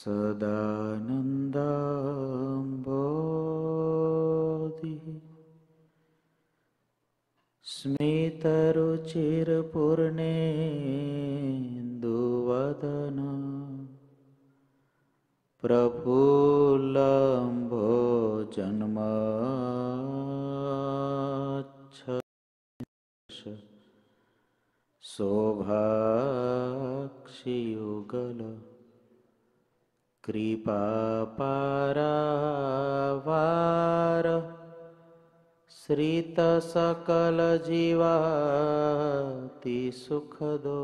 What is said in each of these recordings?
स्मितरुचिरपूर्णे स्मितरुचिरपूर्णेन्दुवदन प्रभुलम्भो जन्मच्छ शोभाक्षियुगल कृपापरवार श्रितसकलजीवातिसुखदो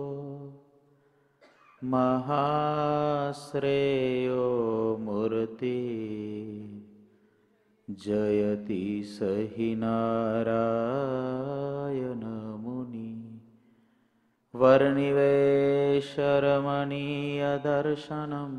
महाश्रेयो मूर्ति जयति स हि नारायणमुनि वर्णिवेशरमणीयदर्शनम्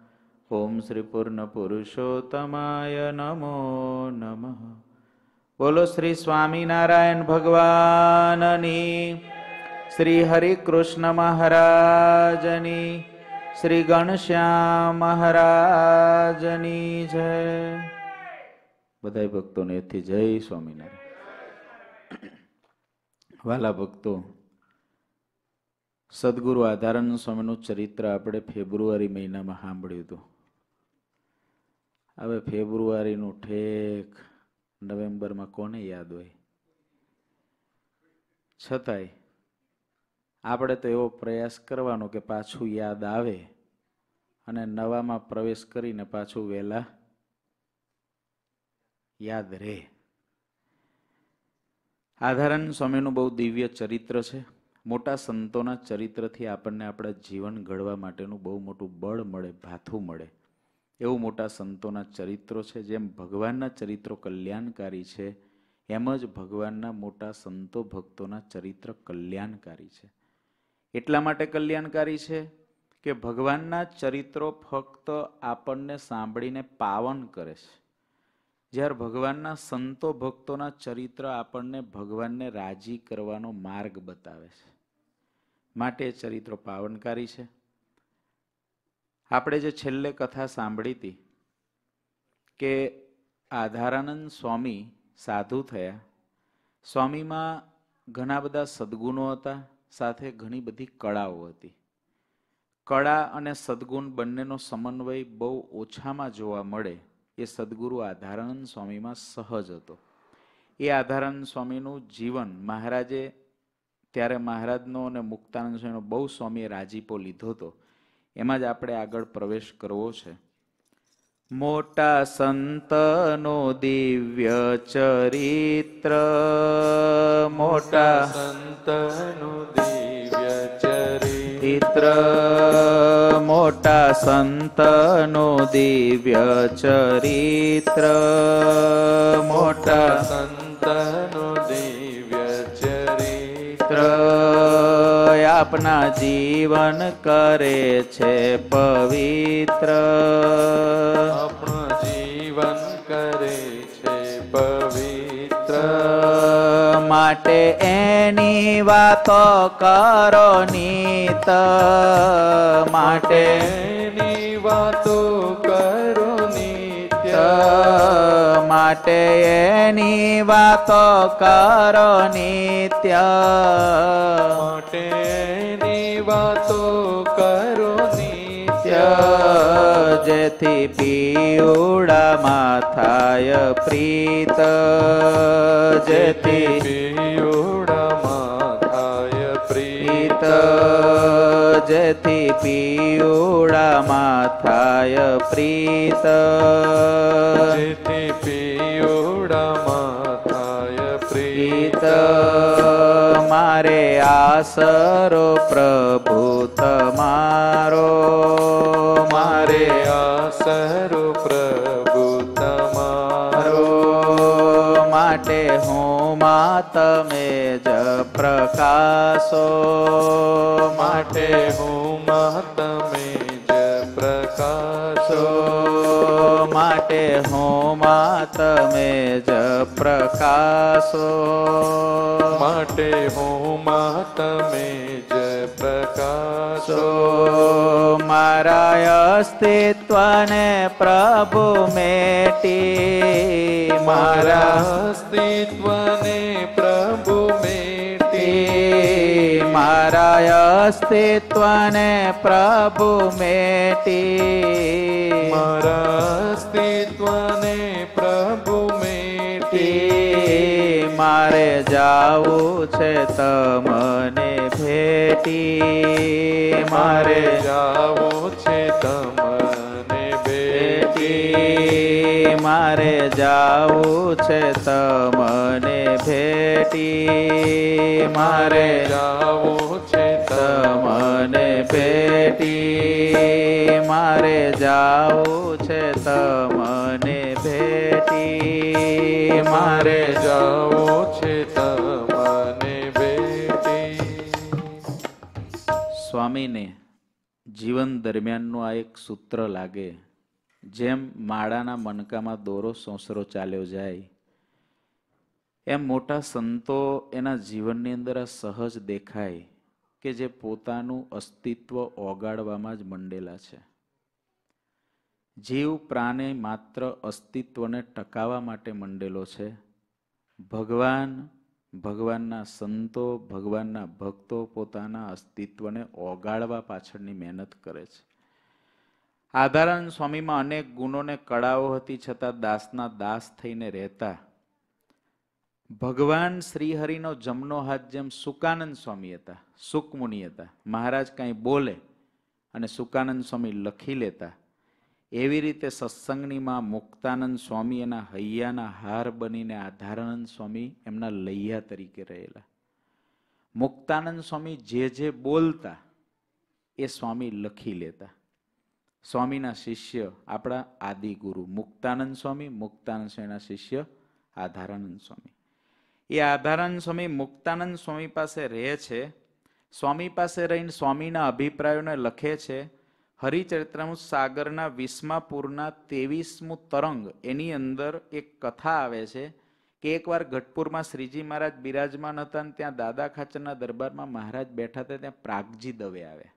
ઓમ શ્રી પૂર્ણ પુરુષોત્તમાય નમો નમઃ બોલો શ્રી સ્વામિનારાયણ ભગવાનની શ્રી હરિકૃષ્ણ મહારાજની શ્રી ગણશ્યામ મહારાજની જય બધા ભક્તોને એથી જય સ્વામિનારાયણ વાલા ભક્તો સદગુરુ આધારાનંદ સ્વામીનું ચરિત્ર આપણે ફેબ્રુઆરી મહિનામાં સાંભળ્યું હતું હવે ફેબ્રુઆરીનું ઠેક નવેમ્બરમાં કોને યાદ હોય છતાંય આપણે તો એવો પ્રયાસ કરવાનો કે પાછું યાદ આવે અને નવામાં પ્રવેશ કરીને પાછું વહેલા યાદ રહે આધારણ સ્વામીનું બહુ દિવ્ય ચરિત્ર છે મોટા સંતોના ચરિત્રથી આપણને આપણા જીવન ઘડવા માટેનું બહુ મોટું બળ મળે ભાથું મળે એવું મોટા સંતોના ચરિત્રો છે જેમ ભગવાનના ચરિત્રો કલ્યાણકારી છે એમ જ ભગવાનના મોટા સંતો ભક્તોના ચરિત્ર કલ્યાણકારી છે એટલા માટે કલ્યાણકારી છે કે ભગવાનના ચરિત્રો ફક્ત આપણને સાંભળીને પાવન કરે છે જ્યારે ભગવાનના સંતો ભક્તોના ચરિત્ર આપણને ભગવાનને રાજી કરવાનો માર્ગ બતાવે છે માટે ચરિત્રો પાવનકારી છે આપણે જે છેલ્લે કથા સાંભળી હતી કે આધારાનંદ સ્વામી સાધુ થયા સ્વામીમાં ઘણા બધા સદગુણો હતા સાથે ઘણી બધી કળાઓ હતી કળા અને સદગુણ બંનેનો સમન્વય બહુ ઓછામાં જોવા મળે એ સદગુરુ આધારાનંદ સ્વામીમાં સહજ હતો એ આધારાનંદ સ્વામીનું જીવન મહારાજે ત્યારે મહારાજનો અને મુક્તાનંદ સ્વામીનો બહુ સ્વામીએ રાજીપો લીધો હતો એમાં જ આપણે આગળ પ્રવેશ કરવો છે મોટા સંતનો દિવ્ય ચરિત્ર મોટા સંતનો દિવ્ય ચરિત્ર મોટા સંતનો દિવ્ય ચરિત્ર મોટા સંતનો દિવ્ય ચરિત્ર આપના જીવન કરે છે પવિત્ર આપણું જીવન કરે છે પવિત્ર માટે એની વાતો કરો નીત માટે એની વાતો કરો માટે એની વાતો કરો નિત્ય માટે મારથી પીયુડા માથાય પ્રીત જેથી પીયુડા માથાય પ્રીત જેથી પીયુડા માથાય પ્રીત જેથી પીયુડા માથાય પ્રીત મારે આસરો પ્રભુ તમા માં તમે જ પ્રકાશો માટે હું માં તમે જ પ્રકાશો માટે હું માં તમે જ પ્રકાશો માટે હું માં તમે જ પ્રકાશો મારા અસ્તિત્વને પ્રભુ મેટી મારા અસ્તિત્વને કાયસ્તે પ્રભુ મેટી મારાસ્તે ત્વને પ્રભુ મેટી મારે જાવું છે તમને ભેટી મારે જાવું છે તમને મારે જાવું છે તમને ભેટી મારે જાવું છે તમને ભેટી મારે જાવું છે તમને ભેટી મારે જાવું છે તમને ભેટી સ્વામીને જીવન દરમિયાનનું આ એક સૂત્ર લાગે જેમ માળાના મનકામાં દોરો સોંસરો ચાલ્યો જાય એમ મોટા સંતો એના જીવનની અંદર આ સહજ દેખાય કે જે પોતાનું અસ્તિત્વ ઓગાળવામાં જ મંડેલા છે જીવ પ્રાણે માત્ર અસ્તિત્વને ટકાવવા માટે મંડેલો છે ભગવાન ભગવાનના સંતો ભગવાનના ભક્તો પોતાના અસ્તિત્વને ઓગાળવા પાછળની મહેનત કરે છે આધારાન સ્વામીમાં અનેક ગુણોને કળાઓ હતી છતાં દાસના દાસ થઈને રહેતા ભગવાન શ્રીહરિનો જમનો હાથ જેમ સુકાનંદ સ્વામી હતા સુકમુનિ હતા મહારાજ કાંઈ બોલે અને સુકાનંદ સ્વામી લખી લેતા એવી રીતે સત્સંગનીમાં મુક્તાનંદ સ્વામી એના હૈયાના હાર બનીને આધારાનંદ સ્વામી એમના લૈયા તરીકે રહેલા મુક્તાનંદ સ્વામી જે જે બોલતા એ સ્વામી લખી લેતા સ્વામીના શિષ્ય આપણા આદિગુરુ મુક્તાનંદ સ્વામી મુક્તાનંદ સ્વામીના શિષ્ય આધારાનંદ સ્વામી એ આધારાનંદ સ્વામી મુક્તાનંદ સ્વામી પાસે રહે છે સ્વામી પાસે રહીને સ્વામીના અભિપ્રાયોને લખે છે હરિચરિત્રમુ સાગરના વિસ્માપુરના ત્રેવીસમું તરંગ એની અંદર એક કથા આવે છે કે એકવાર ગઢપુરમાં શ્રીજી મહારાજ બિરાજમાન હતા અને ત્યાં દાદા ખાચરના દરબારમાં મહારાજ બેઠા હતા ત્યાં પ્રાગજી દવે આવે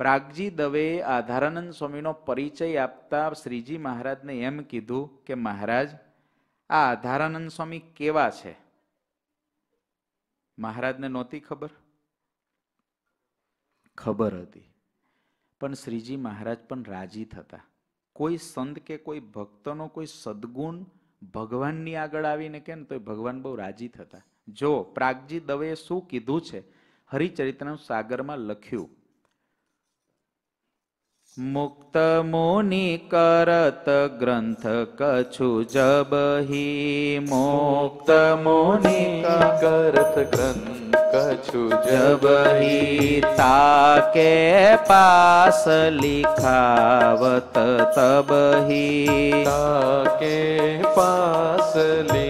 પ્રાગજી દવેએ આધારાનંદ સ્વામીનો પરિચય આપતા શ્રીજી મહારાજને એમ કીધું કે મહારાજ આ આધારાનંદ સ્વામી કેવા છે મહારાજને નહોતી ખબર ખબર હતી પણ શ્રીજી મહારાજ પણ રાજી થતા કોઈ સંત કે કોઈ ભક્તનો કોઈ સદગુણ ભગવાનની આગળ આવીને કે ને તો ભગવાન બહુ રાજી થતા જો પ્રાગજી દવેએ શું કીધું છે હરિચરિત્રનું સાગરમાં લખ્યું મુક્ત મુનિ કરત ગ્રંથ કછુ જબહી મુક્ત મુનિ કરત ગ્રંથ કછુ જબહી તાકે પાસ લિખાવત તબહી તાકે પાસ લિ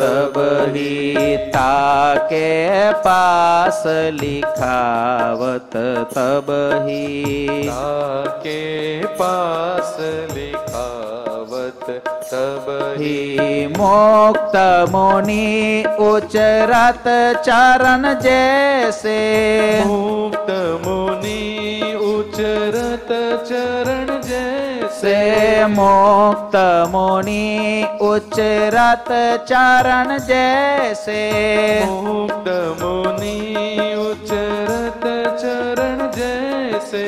तबही ताके पास लिखावत तबही ताके पास लिखावत तबही मोक्त मुनि उचरत चरण जैसे मुक्त मुनि उचरत चरण जैसे मोक्त मुक्तमुनि उच्चरत चरण जैसे मुक्तमुनि उच्चरत चरण जैसे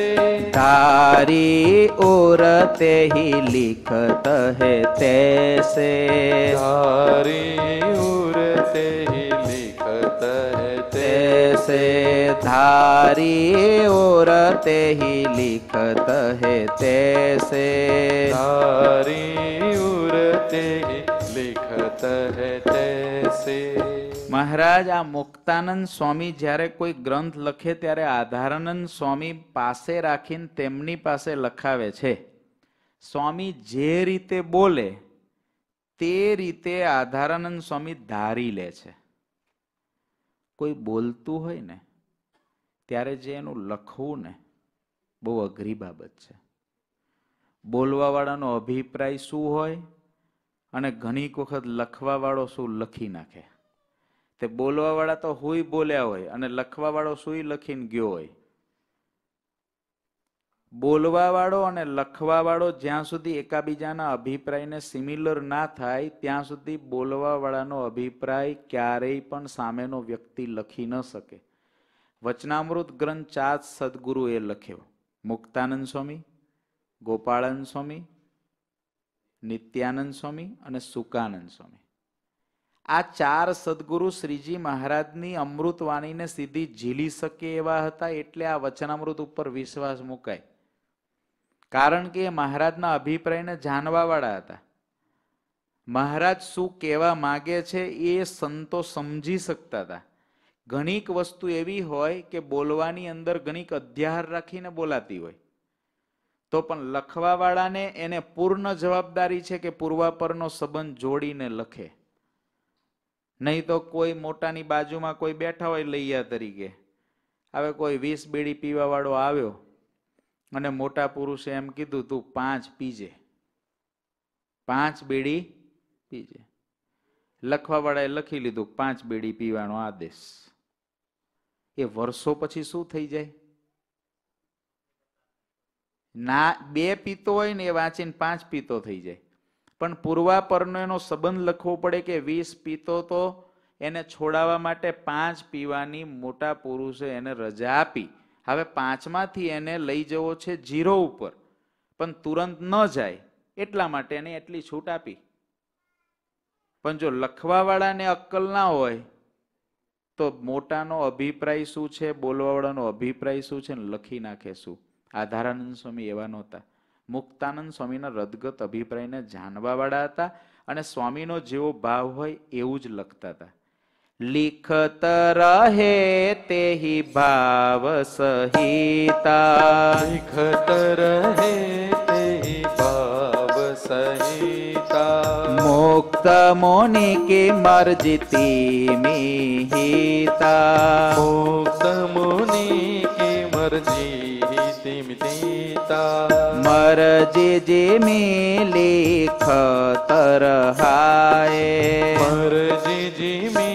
तारी उरते ही लिखत है तैसे तारी उरते ही से धारी औरते ही लिखत है तैसे धारी उरते ही लिखत है तैसे મહારાજ આ મુક્તાનંદ સ્વામી જ્યારે કોઈ ગ્રંથ લખે ત્યારે આધારાનંદ સ્વામી પાસે રાખીને તેમની પાસે લખાવે છે સ્વામી જે રીતે બોલે તે રીતે આધારાનંદ સ્વામી ધારી લે છે કોઈ બોલતું હોય ને ત્યારે જે એનું લખવું ને બહુ અઘરી બાબત છે બોલવાવાળાનો અભિપ્રાય શું હોય અને ઘણી વખત લખવાવાળો શું લખી નાખે તે બોલવાવાળા તો હુંય બોલ્યા હોય અને લખવાવાળો શુંય લખીને ગયો હોય બોલવાવાળો અને લખવાવાળો જ્યાં સુધી એકાબીજાના અભિપ્રાયને સિમિલર ના થાય ત્યાં સુધી બોલવાવાળાનો અભિપ્રાય ક્યારેય પણ સામેનો વ્યક્તિ લખી ન શકે વચનામૃત ગ્રંથ ચાત એ લખ્યો મુક્તાનંદ સ્વામી ગોપાળાનંદ સ્વામી નિત્યાનંદ સ્વામી અને સુકાનંદ સ્વામી આ ચાર સદગુરુ શ્રીજી મહારાજની અમૃતવાણીને સીધી ઝીલી શકે એવા હતા એટલે આ વચનામૃત ઉપર વિશ્વાસ મુકાય કારણ કે એ મહારાજના અભિપ્રાયને જાણવાવાળા હતા મહારાજ શું કહેવા માગે છે એ સંતો સમજી શકતા હતા ઘણીક વસ્તુ એવી હોય કે બોલવાની અંદર ઘણીક અધ્યાર રાખીને બોલાતી હોય તો પણ લખવાવાળાને એને પૂર્ણ જવાબદારી છે કે પૂર્વાપરનો સંબંધ જોડીને લખે નહીં તો કોઈ મોટાની બાજુમાં કોઈ બેઠા હોય લૈયા તરીકે હવે કોઈ વીસ બીડી પીવાવાળો આવ્યો અને મોટા પુરુષે એમ કીધું તું પાંચ પીજે પાંચ બેડી પીજે લખવાવાળાએ લખી લીધું પાંચ બેડી પીવાનો આદેશ એ વર્ષો પછી શું થઈ જાય ના બે પીતો હોય ને એ વાંચીને પાંચ પીતો થઈ જાય પણ પૂર્વાપરનો એનો સંબંધ લખવો પડે કે વીસ પીતો તો એને છોડાવવા માટે પાંચ પીવાની મોટા પુરુષે એને રજા આપી હવે પાંચમાંથી એને લઈ જવો છે જીરો ઉપર પણ તુરંત ન જાય એટલા માટે એને એટલી છૂટ આપી પણ જો લખવાવાળાને અક્કલ ના હોય તો મોટાનો અભિપ્રાય શું છે બોલવાવાળાનો અભિપ્રાય શું છે લખી નાખે શું આધારાનંદ સ્વામી એવા નહોતા મુક્તાનંદ સ્વામીના રદગત અભિપ્રાયને જાણવાવાળા હતા અને સ્વામીનો જેવો ભાવ હોય એવું જ લખતા હતા लिखत रहे ते ही भाव सहिता लिखत रहे ते ही भाव सहिता मुक्त मुनि की मर्जिती मिहिता मुक्त मुनि की मर्जी मितीता मर्जी जी में लिखत रहाए मर्जी जी में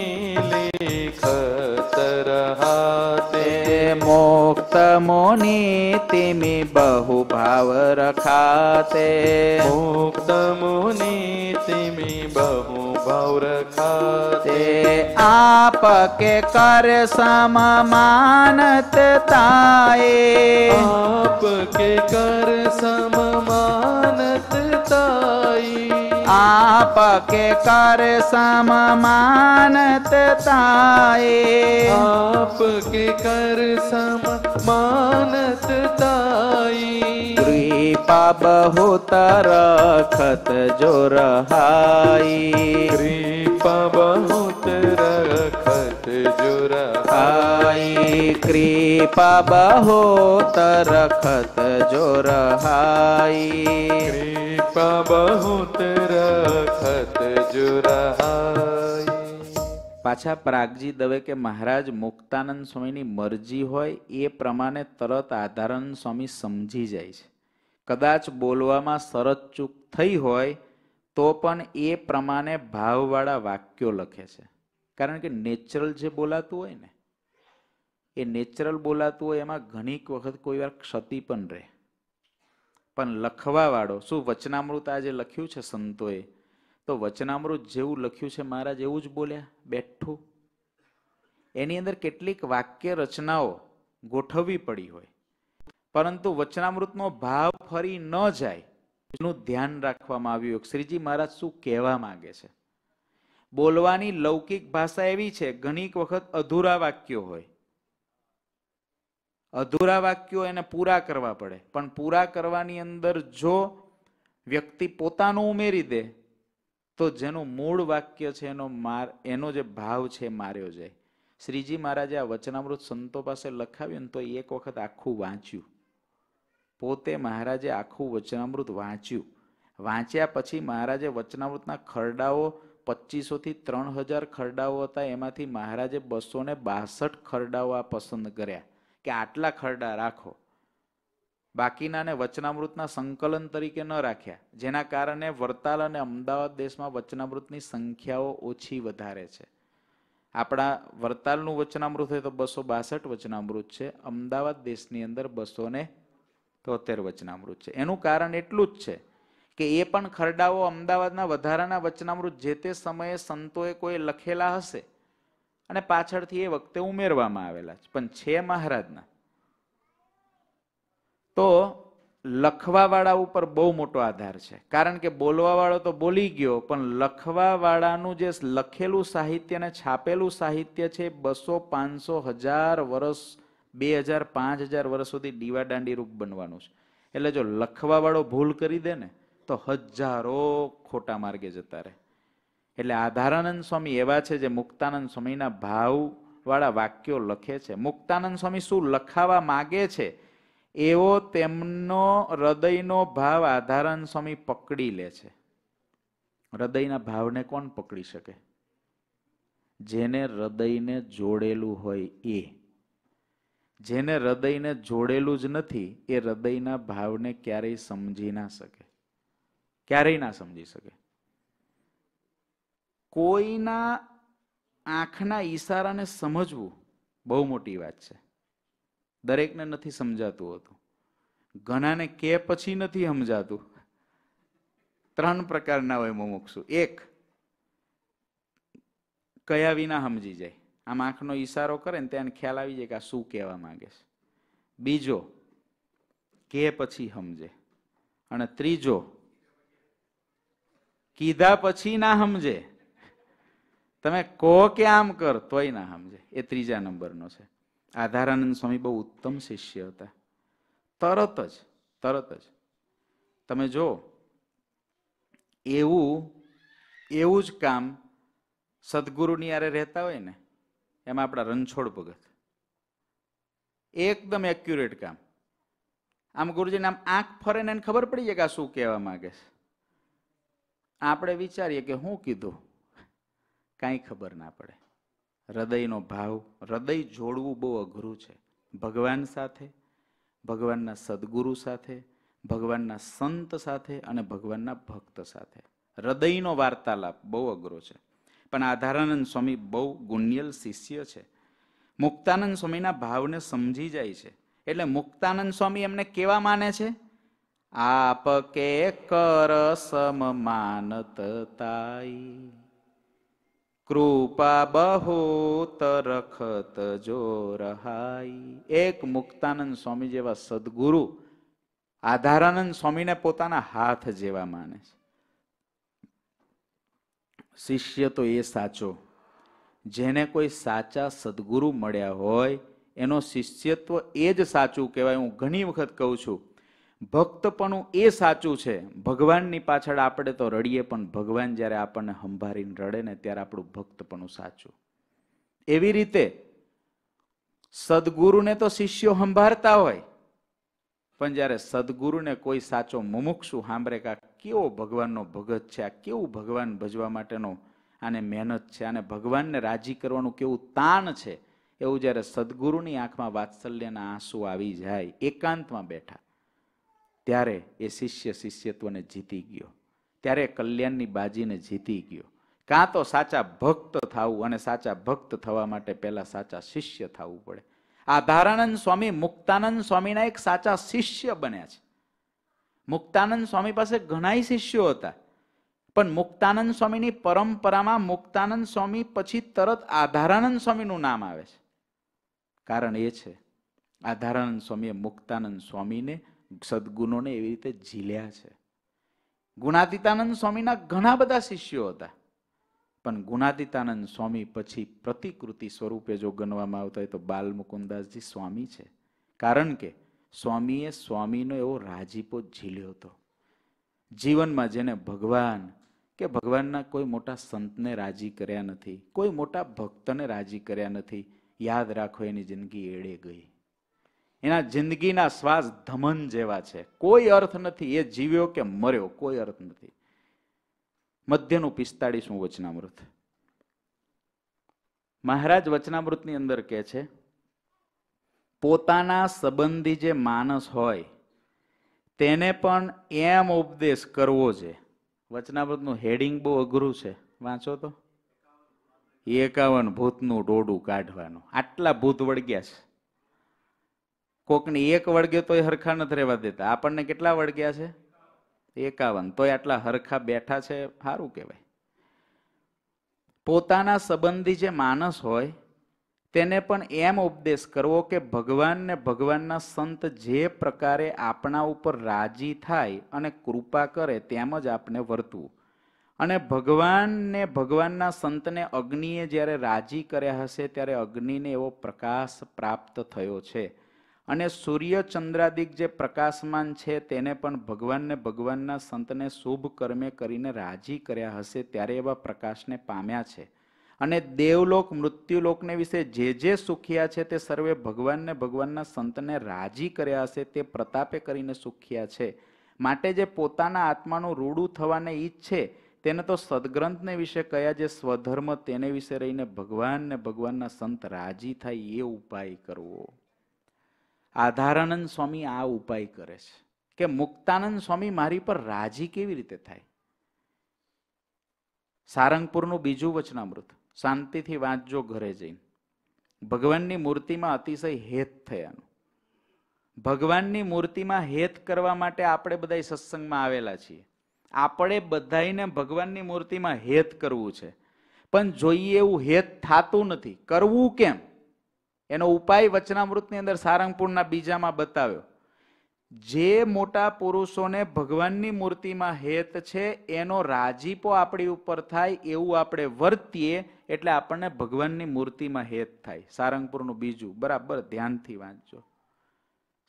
मोक्त मुनि तिमि बहु भाव रखाते मोक्त मुनि तिमि बहु भाव रखाते आप के कर समानत ताए आप के कर सम आपके कर समानतताए आपके कर समानतताए कृपा बहुत रखत जो रहाई कृपा बहुत रख आई कृपा बहुत रखत जो रहाई कृपा बहुत પાછા પ્રાગજી દવે કે મહારાજ મુક્તાનંદ સ્વામીની મરજી હોય એ પ્રમાણે તરત આધારાનંદ સ્વામી સમજી જાય છે કદાચ બોલવામાં શરત ચૂક થઈ હોય તો પણ એ પ્રમાણે ભાવવાળા વાક્યો લખે છે કારણ કે નેચરલ જે બોલાતું હોય ને એ નેચરલ બોલાતું હોય એમાં ઘણીક વખત કોઈ વાર ક્ષતિ પણ રહે પણ લખવાવાળો શું વચનામૃત આજે લખ્યું છે સંતોએ તો વચનામૃત જેવું લખ્યું છે મહારાજ એવું જ બોલ્યા બેઠું એની અંદર કેટલીક વાક્ય રચનાઓ ગોઠવવી પડી હોય પરંતુ વચનામૃતનો ભાવ ફરી ન જાય એનું ધ્યાન રાખવામાં આવ્યું શ્રીજી મહારાજ શું કહેવા માગે છે બોલવાની લૌકિક ભાષા એવી છે ઘણીક વખત અધૂરા વાક્યો હોય અધૂરા વાક્યો એને પૂરા કરવા પડે પણ પૂરા કરવાની અંદર જો વ્યક્તિ પોતાનું ઉમેરી દે તો જેનું મૂળ વાક્ય છે એનો માર એનો જે ભાવ છે માર્યો જાય શ્રીજી મહારાજે આ વચનામૃત સંતો પાસે લખાવ્યું ને તો એક વખત આખું વાંચ્યું પોતે મહારાજે આખું વચનામૃત વાંચ્યું વાંચ્યા પછી મહારાજે વચનામૃતના ખરડાઓ પચીસોથી ત્રણ હજાર ખરડાઓ હતા એમાંથી મહારાજે બસો ને બાસઠ ખરડાઓ આ પસંદ કર્યા કે આટલા ખરડા રાખો બાકીનાને વચનામૃતના સંકલન તરીકે ન રાખ્યા જેના કારણે વડતાલ અને અમદાવાદ દેશમાં વચનામૃતની સંખ્યાઓ ઓછી વધારે છે આપણા વડતાલનું વચનામૃત હોય તો બસો બાસઠ વચનામૃત છે અમદાવાદ દેશની અંદર બસો તોતેર વચનામૃત છે એનું કારણ એટલું જ છે કે એ પણ ખરડાઓ અમદાવાદના વધારાના વચનામૃત જે તે સમયે સંતોએ કોઈ લખેલા હશે અને પાછળથી એ વખતે ઉમેરવામાં આવેલા છે પણ છે મહારાજના તો લખવાવાળા ઉપર બહુ મોટો આધાર છે કારણ કે બોલવાવાળો તો બોલી ગયો પણ લખવાવાળાનું જે લખેલું સાહિત્ય અને છાપેલું સાહિત્ય છે બસો પાંચસો હજાર વર્ષ બે હજાર પાંચ હજાર વર્ષ સુધી દીવાદાંડી રૂપ બનવાનું છે એટલે જો લખવાવાળો ભૂલ કરી દે ને તો હજારો ખોટા માર્ગે જતા રહે એટલે આધારાનંદ સ્વામી એવા છે જે મુક્તાનંદ સ્વામીના ભાવવાળા વાક્યો લખે છે મુક્તાનંદ સ્વામી શું લખાવા માગે છે એવો તેમનો હૃદયનો ભાવ આધારાનંદ સ્વામી પકડી લે છે હૃદયના ભાવને કોણ પકડી શકે જેને હૃદયને જોડેલું હોય એ જેને હૃદયને જોડેલું જ નથી એ હૃદયના ભાવને ક્યારેય સમજી ના શકે ક્યારેય ના સમજી શકે કોઈના આંખના ઈશારાને સમજવું બહુ મોટી વાત છે દરેકને નથી સમજાતું હોતું ઘણાને કે પછી નથી સમજાતું ત્રણ પ્રકારના હોય મુમુક્ષુ એક કયા વિના સમજી જાય આમ આંખનો ઈશારો કરે ને ત્યાં ખ્યાલ આવી જાય કે આ શું કહેવા માંગે છે બીજો કે પછી સમજે અને ત્રીજો કીધા પછી ના સમજે તમે કહો કે આમ કર તોય ના સમજે એ ત્રીજા નંબરનો છે આધારાનંદ સ્વામી બહુ ઉત્તમ શિષ્ય હતા તરત જ તરત જ તમે જો એવું એવું જ કામ સદગુરુની યારે રહેતા હોય ને એમાં આપણા રણછોડ ભગત એકદમ એક્યુરેટ કામ આમ ગુરુજીને આમ આંખ ફરે ને એને ખબર પડી જાય કે આ શું કહેવા માગે છે આપણે વિચારીએ કે હું કીધું કાંઈ ખબર ના પડે હૃદયનો ભાવ હૃદય જોડવું બહુ અઘરું છે ભગવાન સાથે ભગવાનના સદગુરુ સાથે ભગવાનના સંત સાથે અને ભગવાનના ભક્ત સાથે હૃદયનો વાર્તાલાપ બહુ અઘરો છે પણ આધારાનંદ સ્વામી બહુ ગુણ્યલ શિષ્ય છે મુક્તાનંદ સ્વામીના ભાવને સમજી જાય છે એટલે મુક્તાનંદ સ્વામી એમને કેવા માને છે આપ કે કર સમમાનતતાઈ કૃપા બહુત રખત જો રહાઈ એક મુક્તાનંદ સ્વામી જેવા સદગુરુ આધારાનંદ સ્વામીને પોતાના હાથ જેવા માને છે શિષ્ય તો એ સાચો જેને કોઈ સાચા સદગુરુ મળ્યા હોય એનો શિષ્યત્વ એ જ સાચું કહેવાય હું ઘણી વખત કહું છું ભક્તપણું એ સાચું છે ભગવાનની પાછળ આપણે તો રડીએ પણ ભગવાન જ્યારે આપણને હંભારીને રડે ને ત્યારે આપણું ભક્તપણું સાચું એવી રીતે સદગુરુને તો શિષ્યો સંભાળતા હોય પણ જ્યારે સદગુરુને કોઈ સાચો મુમુક્ષુ સાંભળે કે આ કેવો ભગવાનનો ભગત છે આ કેવું ભગવાન ભજવા માટેનો આને મહેનત છે આને ભગવાનને રાજી કરવાનું કેવું તાન છે એવું જ્યારે સદગુરુની આંખમાં વાત્સલ્યના આંસુ આવી જાય એકાંતમાં બેઠા ત્યારે એ શિષ્ય શિષ્યત્વને જીતી ગયો ત્યારે કલ્યાણની બાજીને જીતી ગયો કાં તો સાચા ભક્ત થવું અને સાચા ભક્ત થવા માટે પહેલાં સાચા શિષ્ય થવું પડે આધારાનંદ સ્વામી મુક્તાનંદ સ્વામીના એક સાચા શિષ્ય બન્યા છે મુક્તાનંદ સ્વામી પાસે ઘણાય શિષ્યો હતા પણ મુક્તાનંદ સ્વામીની પરંપરામાં મુક્તાનંદ સ્વામી પછી તરત આધારાનંદ સ્વામીનું નામ આવે છે કારણ એ છે આધારાનંદ સ્વામીએ મુક્તાનંદ સ્વામીને સદગુણોને એવી રીતે ઝીલ્યા છે ગુણાતીતાનંદ સ્વામીના ઘણા બધા શિષ્યો હતા પણ ગુણાતીતાનંદ સ્વામી પછી પ્રતિકૃતિ સ્વરૂપે જો ગણવામાં આવતા હોય તો બાલ મુકુદાસજી સ્વામી છે કારણ કે સ્વામીએ સ્વામીનો એવો રાજીપો ઝીલ્યો હતો જીવનમાં જેને ભગવાન કે ભગવાનના કોઈ મોટા સંતને રાજી કર્યા નથી કોઈ મોટા ભક્તને રાજી કર્યા નથી યાદ રાખો એની જિંદગી એળે ગઈ એના જિંદગીના શ્વાસ ધમન જેવા છે કોઈ અર્થ નથી એ જીવ્યો કે મર્યો કોઈ અર્થ નથી મધ્યનું પિસ્તાળીસમું વચનામૃત મહારાજ વચનામૃતની અંદર કહે છે પોતાના સંબંધી જે માણસ હોય તેને પણ એમ ઉપદેશ કરવો છે વચનામૃતનું હેડિંગ બહુ અઘરું છે વાંચો તો એકાવન ભૂતનું ડોડું કાઢવાનું આટલા ભૂત વળગ્યા છે કોકને એક વળગ્યો તોય હરખા નથી રહેવા દેતા આપણને કેટલા વળગ્યા છે એકાવન તોય આટલા હરખા બેઠા છે સારું કહેવાય પોતાના સંબંધી જે માણસ હોય તેને પણ એમ ઉપદેશ કરવો કે ભગવાનને ભગવાનના સંત જે પ્રકારે આપણા ઉપર રાજી થાય અને કૃપા કરે તેમ જ આપણે વર્તવું અને ભગવાનને ભગવાનના સંતને અગ્નિએ જ્યારે રાજી કર્યા હશે ત્યારે અગ્નિને એવો પ્રકાશ પ્રાપ્ત થયો છે અને સૂર્ય ચંદ્રાદિક જે પ્રકાશમાન છે તેને પણ ભગવાનને ભગવાનના સંતને શુભ કર્મે કરીને રાજી કર્યા હશે ત્યારે એવા પ્રકાશને પામ્યા છે અને દેવલોક મૃત્યુલોકને વિશે જે જે સુખ્યા છે તે સર્વે ભગવાનને ભગવાનના સંતને રાજી કર્યા હશે તે પ્રતાપે કરીને સુખ્યા છે માટે જે પોતાના આત્માનું રૂડું થવાને ઈચ્છે તેને તો સદગ્રંથને વિશે કયા જે સ્વધર્મ તેને વિશે રહીને ભગવાનને ભગવાનના સંત રાજી થાય એ ઉપાય કરવો આધારાનંદ સ્વામી આ ઉપાય કરે છે કે મુક્તાનંદ સ્વામી મારી પર રાજી કેવી રીતે થાય સારંગપુરનું બીજું વચનામૃત શાંતિથી વાંચજો ઘરે જઈને ભગવાનની મૂર્તિમાં અતિશય હેત થયાનું ભગવાનની મૂર્તિમાં હેત કરવા માટે આપણે બધા સત્સંગમાં આવેલા છીએ આપણે બધાઈને ભગવાનની મૂર્તિમાં હેત કરવું છે પણ જોઈએ એવું હેત થતું નથી કરવું કેમ એનો ઉપાય વચનામૃતની અંદર સારંગપુરના બીજામાં બતાવ્યો જે મોટા પુરુષોને ભગવાનની મૂર્તિમાં હેત છે એનો રાજીપો આપણી ઉપર થાય એવું આપણે વર્તીએ એટલે આપણને ભગવાનની મૂર્તિમાં હેત થાય સારંગપુરનું બીજું બરાબર ધ્યાનથી વાંચજો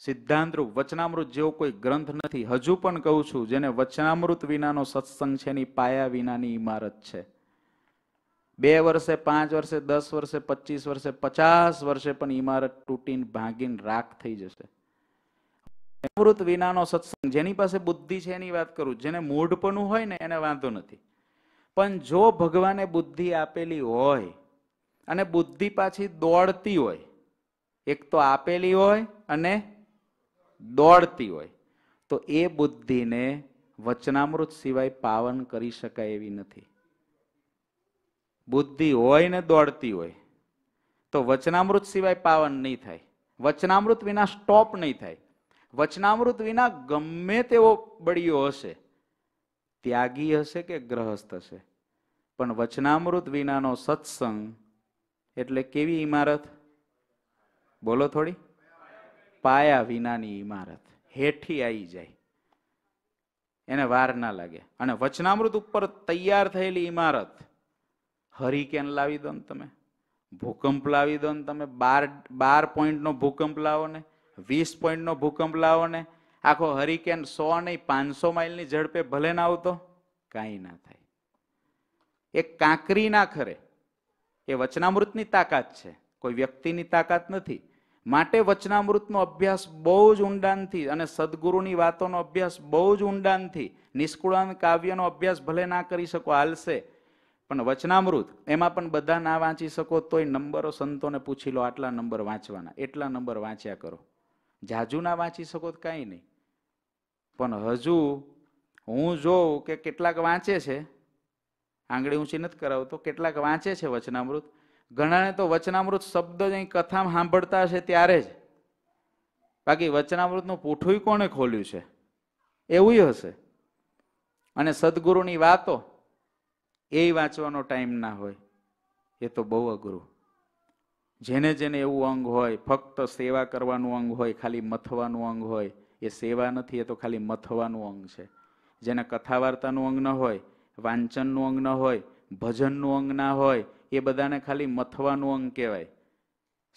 સિદ્ધાંતરૂપ વચનામૃત જેવો કોઈ ગ્રંથ નથી હજુ પણ કહું છું જેને વચનામૃત વિનાનો સત્સંગ છે એની પાયા વિનાની ઇમારત છે બે વર્ષે પાંચ વર્ષે દસ વર્ષે પચીસ વર્ષે પચાસ વર્ષે પણ ઇમારત તૂટીને ભાંગીને રાખ થઈ જશે અમૃત વિનાનો સત્સંગ જેની પાસે બુદ્ધિ છે એની વાત કરું જેને મૂઢપણું હોય ને એને વાંધો નથી પણ જો ભગવાને બુદ્ધિ આપેલી હોય અને બુદ્ધિ પાછી દોડતી હોય એક તો આપેલી હોય અને દોડતી હોય તો એ બુદ્ધિને વચનામૃત સિવાય પાવન કરી શકાય એવી નથી બુદ્ધિ હોય ને દોડતી હોય તો વચનામૃત સિવાય પાવન નહીં થાય વચનામૃત વિના સ્ટોપ નહીં થાય વચનામૃત વિના ગમે તેવો બળિયો હશે ત્યાગી હશે કે ગ્રહસ્થ હશે પણ વચનામૃત વિનાનો સત્સંગ એટલે કેવી ઇમારત બોલો થોડી પાયા વિનાની ઇમારત હેઠી આવી જાય એને વાર ના લાગે અને વચનામૃત ઉપર તૈયાર થયેલી ઇમારત હરિકેન લાવી દો ને તમે ભૂકંપ લાવી દો ને તમે બાર બાર પોઈન્ટનો ભૂકંપ લાવો ને વીસ પોઈન્ટનો ભૂકંપ લાવો ને આખો હરિકેન સો નહીં પાંચસો માઇલની ઝડપે ભલે ના આવતો કાંઈ ના થાય એ કાંકરી ના ખરે એ વચનામૃતની તાકાત છે કોઈ વ્યક્તિની તાકાત નથી માટે વચનામૃતનો અભ્યાસ બહુ જ ઊંડાણથી અને સદગુરુની વાતોનો અભ્યાસ બહુ જ ઊંડાણથી નિષ્કુળાંત કાવ્યનો અભ્યાસ ભલે ના કરી શકો હાલશે પણ વચનામૃત એમાં પણ બધા ના વાંચી શકો તોય નંબરો સંતોને પૂછી લો આટલા નંબર વાંચવાના એટલા નંબર વાંચ્યા કરો જાજુ ના વાંચી શકો તો કાંઈ નહીં પણ હજુ હું જોઉં કે કેટલાક વાંચે છે આંગળી ઊંચી નથી કરાવતો કેટલાક વાંચે છે વચનામૃત ઘણાને તો વચનામૃત શબ્દ જ અહીં કથામાં સાંભળતા હશે ત્યારે જ બાકી વચનામૃતનું પૂઠું કોણે ખોલ્યું છે એવું હશે અને સદગુરુની વાતો એ વાંચવાનો ટાઈમ ના હોય એ તો બહુ અઘરું જેને જેને એવું અંગ હોય ફક્ત સેવા કરવાનું અંગ હોય ખાલી મથવાનું અંગ હોય એ સેવા નથી એ તો ખાલી મથવાનું અંગ છે જેને કથા વાર્તાનું અંગ ન હોય વાંચનનું અંગ ન હોય ભજનનું અંગ ના હોય એ બધાને ખાલી મથવાનું અંગ કહેવાય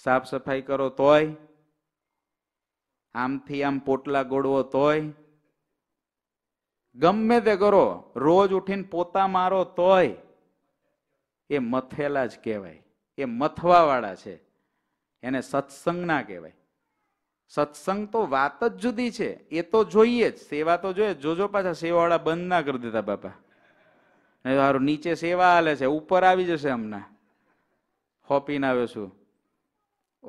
સાફ સફાઈ કરો તોય આમથી આમ પોટલા ગોળવો તોય ગમે તે કરો રોજ ઉઠીને પોતા મારો તોય એ મથેલા જ કહેવાય એ મથવાવાળા છે એને સત્સંગ ના કહેવાય સત્સંગ તો વાત જ જુદી છે એ તો જોઈએ જ સેવા તો જોઈએ જોજો પાછા સેવાવાળા બંધ ના કરી દેતા બાપા સારું નીચે સેવા હાલે છે ઉપર આવી જશે હમણાં હોપીને આવ્યો છું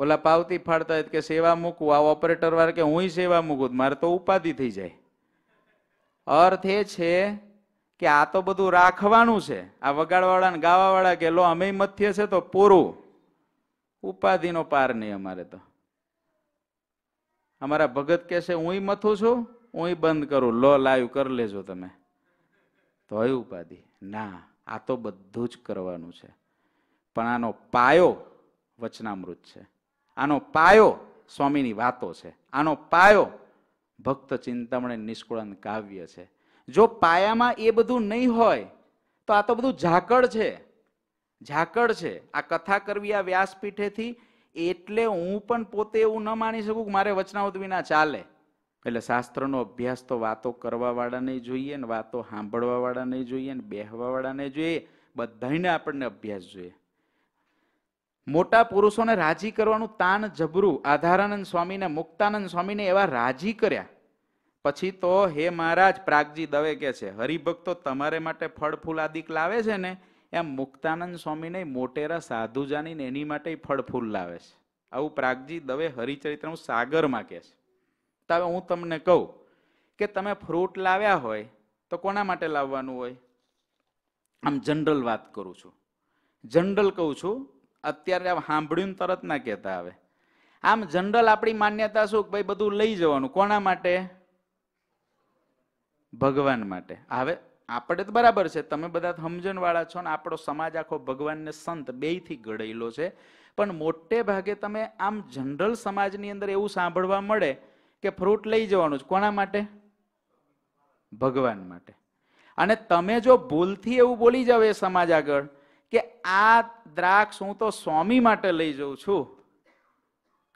ઓલા પાવતી ફાડતા કે સેવા મૂકવું આ ઓપરેટર વાર કે હું સેવા મૂકું મારે તો ઉપાધિ થઈ જાય અર્થ એ છે કે આ તો બધું રાખવાનું છે આ વગાડવાળા ને ગાવાવાળા કે લો અમે મથ્ય છે તો પૂરું ઉપાધિનો પાર નહીં અમારે તો અમારા ભગત કહેશે છે હું મથું છું હું બંધ કરું લો લાઈવ કરી લેજો તમે તો ઉપાધિ ના આ તો બધું જ કરવાનું છે પણ આનો પાયો વચનામૃત છે આનો પાયો સ્વામીની વાતો છે આનો પાયો ભક્ત ચિંતામણે નિષ્કુળન કાવ્ય છે જો પાયામાં એ બધું નહીં હોય તો આ તો બધું ઝાકળ છે ઝાકળ છે આ કથા કરવી આ વ્યાસપીઠેથી એટલે હું પણ પોતે એવું ન માની શકું કે મારે વચનાવત વિના ચાલે એટલે શાસ્ત્રનો અભ્યાસ તો વાતો કરવાવાળા નહીં જોઈએ ને વાતો નહીં જોઈએ ને નહીં જોઈએ બધાને આપણને અભ્યાસ જોઈએ મોટા પુરુષોને રાજી કરવાનું તાન જબરું આધારાનંદ સ્વામીને મુક્તાનંદ સ્વામીને એવા રાજી કર્યા પછી તો હે મહારાજ પ્રાગજી દવે કે છે હરિભક્તો તમારે માટે ફળ ફૂલ આદિક લાવે છે ને એમ મુક્તાનંદ સ્વામીને મોટેરા સાધુ જાણીને એની માટે ફળ ફૂલ લાવે છે આવું પ્રાગજી દવે હરિચરિત્રનું સાગરમાં કહે છે તો હવે હું તમને કહું કે તમે ફ્રૂટ લાવ્યા હોય તો કોના માટે લાવવાનું હોય આમ જનરલ વાત કરું છું જનરલ કહું છું અત્યારે આમ સાંભળ્યું તરત ના કહેતા આવે આમ જનરલ આપણી માન્યતા શું ભાઈ બધું લઈ જવાનું કોના માટે ભગવાન માટે હવે આપણે તો બરાબર છે તમે બધા સમજણવાળા છો ને આપણો સમાજ આખો ભગવાનને સંત બેયથી ઘડેલો છે પણ મોટે ભાગે તમે આમ જનરલ સમાજની અંદર એવું સાંભળવા મળે કે ફ્રૂટ લઈ જવાનું છે કોના માટે ભગવાન માટે અને તમે જો ભૂલથી એવું બોલી જાવ એ સમાજ આગળ કે આ દ્રાક્ષ હું તો સ્વામી માટે લઈ જઉં છું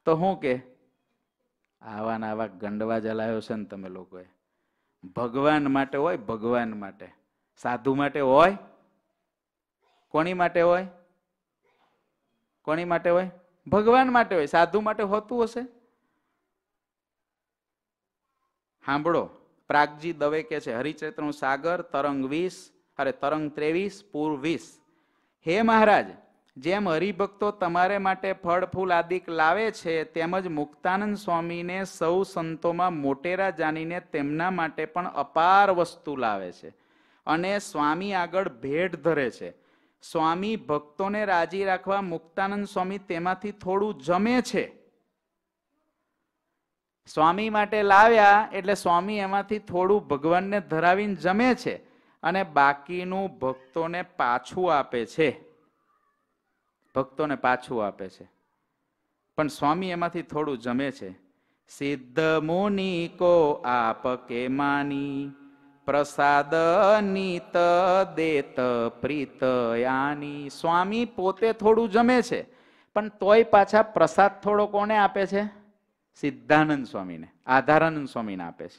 તો હું કે આવા ને આવા ગંડવા જલાયો છે ને તમે લોકોએ ભગવાન માટે હોય ભગવાન માટે સાધુ માટે હોય કોની માટે હોય કોની માટે હોય ભગવાન માટે હોય સાધુ માટે હોતું હશે સાંભળો પ્રાગજી દવે કે છે હરિચરિત્રનું સાગર તરંગ વીસ અરે તરંગ ત્રેવીસ પૂર વીસ હે મહારાજ જેમ હરિભક્તો તમારે માટે ફળ ફૂલ આદિક લાવે છે તેમજ મુક્તાનંદ સ્વામીને સૌ સંતોમાં મોટેરા જાણીને તેમના માટે પણ અપાર વસ્તુ લાવે છે અને સ્વામી આગળ ભેટ ધરે છે સ્વામી ભક્તોને રાજી રાખવા મુક્તાનંદ સ્વામી તેમાંથી થોડું જમે છે સ્વામી માટે લાવ્યા એટલે સ્વામી એમાંથી થોડું ભગવાનને ધરાવીને જમે છે અને બાકીનું ભક્તોને પાછું આપે છે ભક્તોને પાછું આપે છે પણ સ્વામી એમાંથી થોડું જમે છે સિદ્ધ મુનિ કો આપ કે માની પ્રસાદ નીત દેત પ્રીત યાની સ્વામી પોતે થોડું જમે છે પણ તોય પાછા પ્રસાદ થોડો કોને આપે છે સિદ્ધાનંદ સ્વામીને આધારાનંદ સ્વામીને આપે છે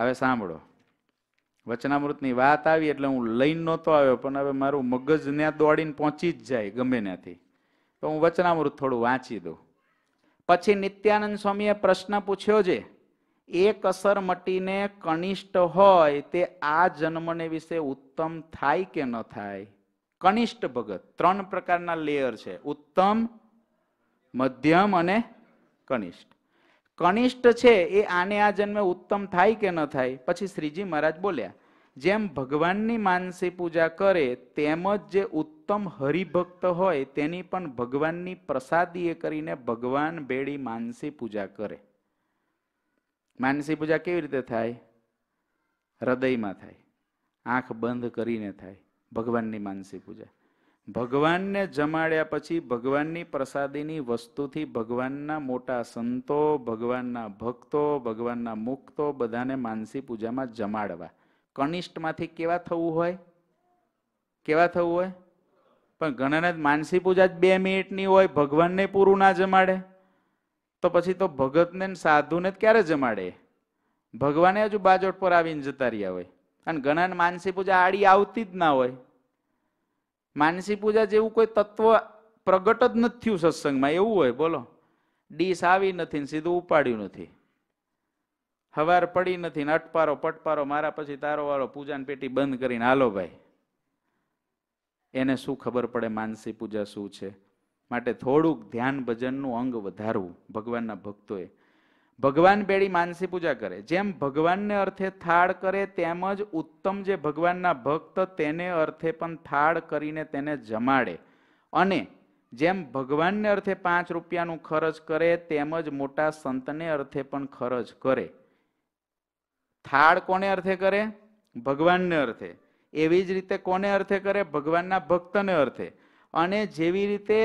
હવે સાંભળો વચનામૃતની વાત આવી એટલે હું લઈને નહોતો આવ્યો પણ હવે મારું મગજ ત્યાં દોડીને પહોંચી જ જાય ગમે ત્યાંથી તો હું વચનામૃત થોડું વાંચી દઉં પછી નિત્યાનંદ સ્વામીએ પ્રશ્ન પૂછ્યો છે એક અસર મટીને કનિષ્ઠ હોય તે આ જન્મને વિશે ઉત્તમ થાય કે ન થાય કનિષ્ઠ ભગત ત્રણ પ્રકારના લેયર છે ઉત્તમ મધ્યમ અને કનિષ્ઠ કનિષ્ઠ છે એ આને આ જન્મે ઉત્તમ થાય કે ન થાય પછી શ્રીજી મહારાજ બોલ્યા જેમ ભગવાનની માનસી પૂજા કરે તેમજ જે ઉત્તમ હરિભક્ત હોય તેની પણ ભગવાનની પ્રસાદીએ કરીને ભગવાન બેડી માનસી પૂજા કરે માનસી પૂજા કેવી રીતે થાય હૃદયમાં થાય આંખ બંધ કરીને થાય ભગવાનની માનસી પૂજા ભગવાનને જમાડ્યા પછી ભગવાનની પ્રસાદીની વસ્તુથી ભગવાનના મોટા સંતો ભગવાનના ભક્તો ભગવાનના મુક્તો બધાને માનસી પૂજામાં જમાડવા કનિષ્ઠમાંથી કેવા થવું હોય કેવા થવું હોય પણ ઘણાને માનસી પૂજા જ બે મિનિટની હોય ભગવાનને પૂરું ના જમાડે તો પછી તો ભગતને સાધુને ક્યારે જમાડે ભગવાને હજુ બાજોટ પર આવીને જતા રહ્યા હોય અને ઘણાને માનસી પૂજા આડી આવતી જ ના હોય માનસી પૂજા જેવું કોઈ તત્વ પ્રગટ જ નથી થયું સત્સંગમાં એવું હોય બોલો ડીશ આવી નથી ને સીધું ઉપાડ્યું નથી હવાર પડી નથી ને અટપારો પટપારો મારા પછી તારો વાળો પૂજાની પેટી બંધ કરીને હાલો ભાઈ એને શું ખબર પડે માનસી પૂજા શું છે માટે થોડુંક ધ્યાન ભજનનું અંગ વધારવું ભગવાનના ભક્તોએ ભગવાન બેડી માનસી પૂજા કરે જેમ ભગવાનને અર્થે થાળ કરે તેમજ ઉત્તમ જે ભગવાનના ભક્ત તેને અર્થે પણ થાળ કરીને તેને જમાડે અને જેમ ભગવાનને અર્થે પાંચ રૂપિયાનું ખર્ચ કરે તેમજ મોટા સંતને અર્થે પણ ખર્ચ કરે થાળ કોને અર્થે કરે ભગવાનને અર્થે એવી જ રીતે કોને અર્થે કરે ભગવાનના ભક્તને અર્થે અને જેવી રીતે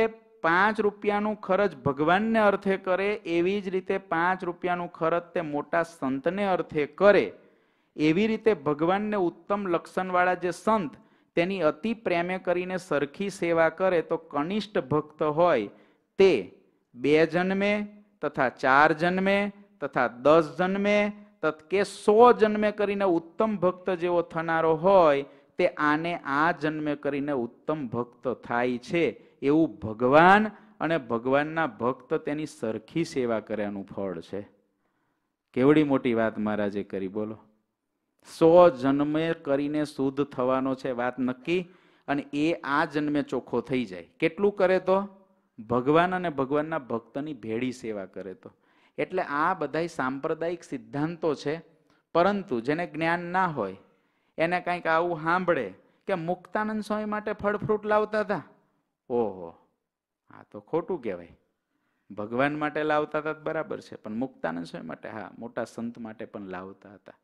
પાંચ રૂપિયાનું ખર્ચ ભગવાનને અર્થે કરે એવી જ રીતે પાંચ રૂપિયાનું ખર્ચ તે મોટા સંતને અર્થે કરે એવી રીતે ભગવાનને ઉત્તમ લક્ષણવાળા જે સંત તેની અતિ પ્રેમે કરીને સરખી સેવા કરે તો કનિષ્ઠ ભક્ત હોય તે બે જન્મે તથા ચાર જન્મે તથા દસ જન્મે કે સો જન્મે કરીને ઉત્તમ ભક્ત જેવો થનારો હોય તે આને આ જન્મે કરીને ઉત્તમ ભક્ત થાય છે એવું ભગવાન અને ભગવાનના ભક્ત તેની સરખી સેવા કર્યાનું ફળ છે કેવડી મોટી વાત મહારાજે કરી બોલો સો જન્મે કરીને શુદ્ધ થવાનો છે વાત નક્કી અને એ આ જન્મે ચોખ્ખો થઈ જાય કેટલું કરે તો ભગવાન અને ભગવાનના ભક્તની ભેળી સેવા કરે તો એટલે આ બધા સાંપ્રદાયિક સિદ્ધાંતો છે પરંતુ જેને જ્ઞાન ના હોય એને કાંઈક આવું સાંભળે કે મુક્તાનંદ સ્વામી માટે ફળ ફ્રૂટ લાવતા હતા ઓહો હા તો ખોટું કહેવાય ભગવાન માટે લાવતા હતા બરાબર છે પણ મુક્તાનંદ સ્વામી માટે હા મોટા સંત માટે પણ લાવતા હતા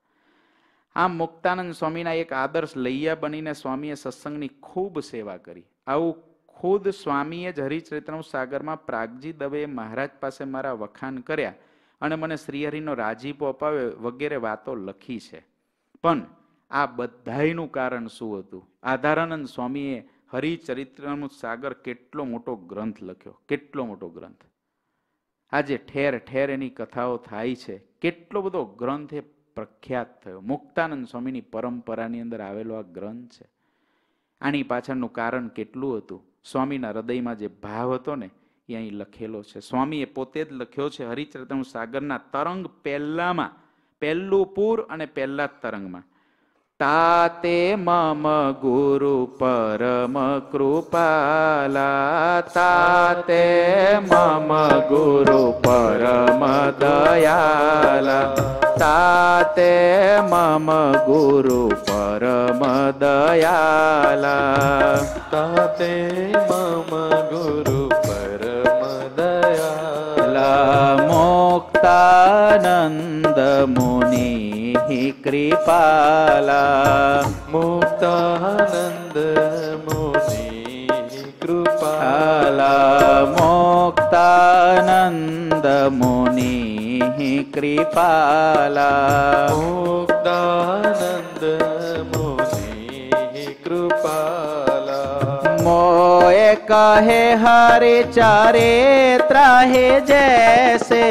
આમ મુક્તાનંદ સ્વામીના એક આદર્શ લૈયા બનીને સ્વામીએ સત્સંગની ખૂબ સેવા કરી આવું ખુદ સ્વામીએ જ હરિચરિત્રનું સાગરમાં પ્રાગજી દવેએ મહારાજ પાસે મારા વખાણ કર્યા અને મને શ્રીહરિનો રાજીપો અપાવ્યો વગેરે વાતો લખી છે પણ આ બધાયનું કારણ શું હતું આધારાનંદ સ્વામીએ હરિચરિત્રનું સાગર કેટલો મોટો ગ્રંથ લખ્યો કેટલો મોટો ગ્રંથ આજે ઠેર ઠેર એની કથાઓ થાય છે કેટલો બધો ગ્રંથ એ પ્રખ્યાત થયો મુક્તાનંદ સ્વામીની પરંપરાની અંદર આવેલો આ ગ્રંથ છે આની પાછળનું કારણ કેટલું હતું સ્વામીના હૃદયમાં જે ભાવ હતો ને એ અહીં લખેલો છે સ્વામીએ પોતે જ લખ્યો છે હરિચરિત્રનું સાગરના તરંગ પહેલામાં પહેલું પૂર અને પહેલા જ તરંગમાં ताते मम गुरु परम कृपाला ताते मम गुरु परम दयाला ताते मम गुरु परम दयाला ताते मम गुरु दयाला मोक्ता नन्दमुनि હી કૃપાલા મુક્તાનંદ મુનિ કૃપાલા મુક્તાનંદ મુનિ કૃપાલા મુક્તાનંદ મુનિ કૃપાલા મોએ કહે હરે ચારે ત્રાહે જૈસે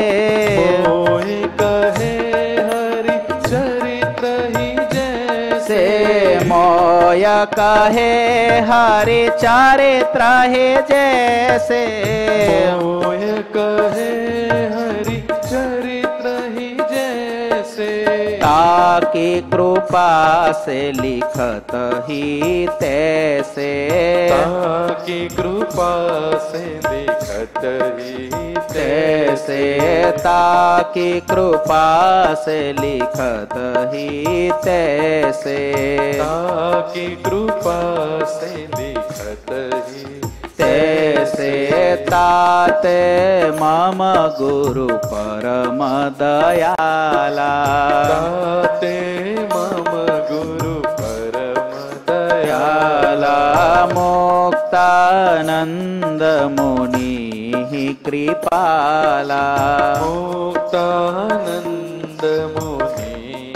काहे हारे चारे त्राहे जैसे ओह कहे हरि चरित्र ही जैसे ताके कृपा से लिखत ही तैसे ताके कृपा से लिखत ही ऐसे ताकि कृपा से लिखत ही तैसे ताकि कृपा से लिखत ही तैसे ताते मम गुरु परम दयाला ताते मम गुरु परम दयाला मुक्तानन्द मुनि हि कृपाला મુક્તાનંદમુનિ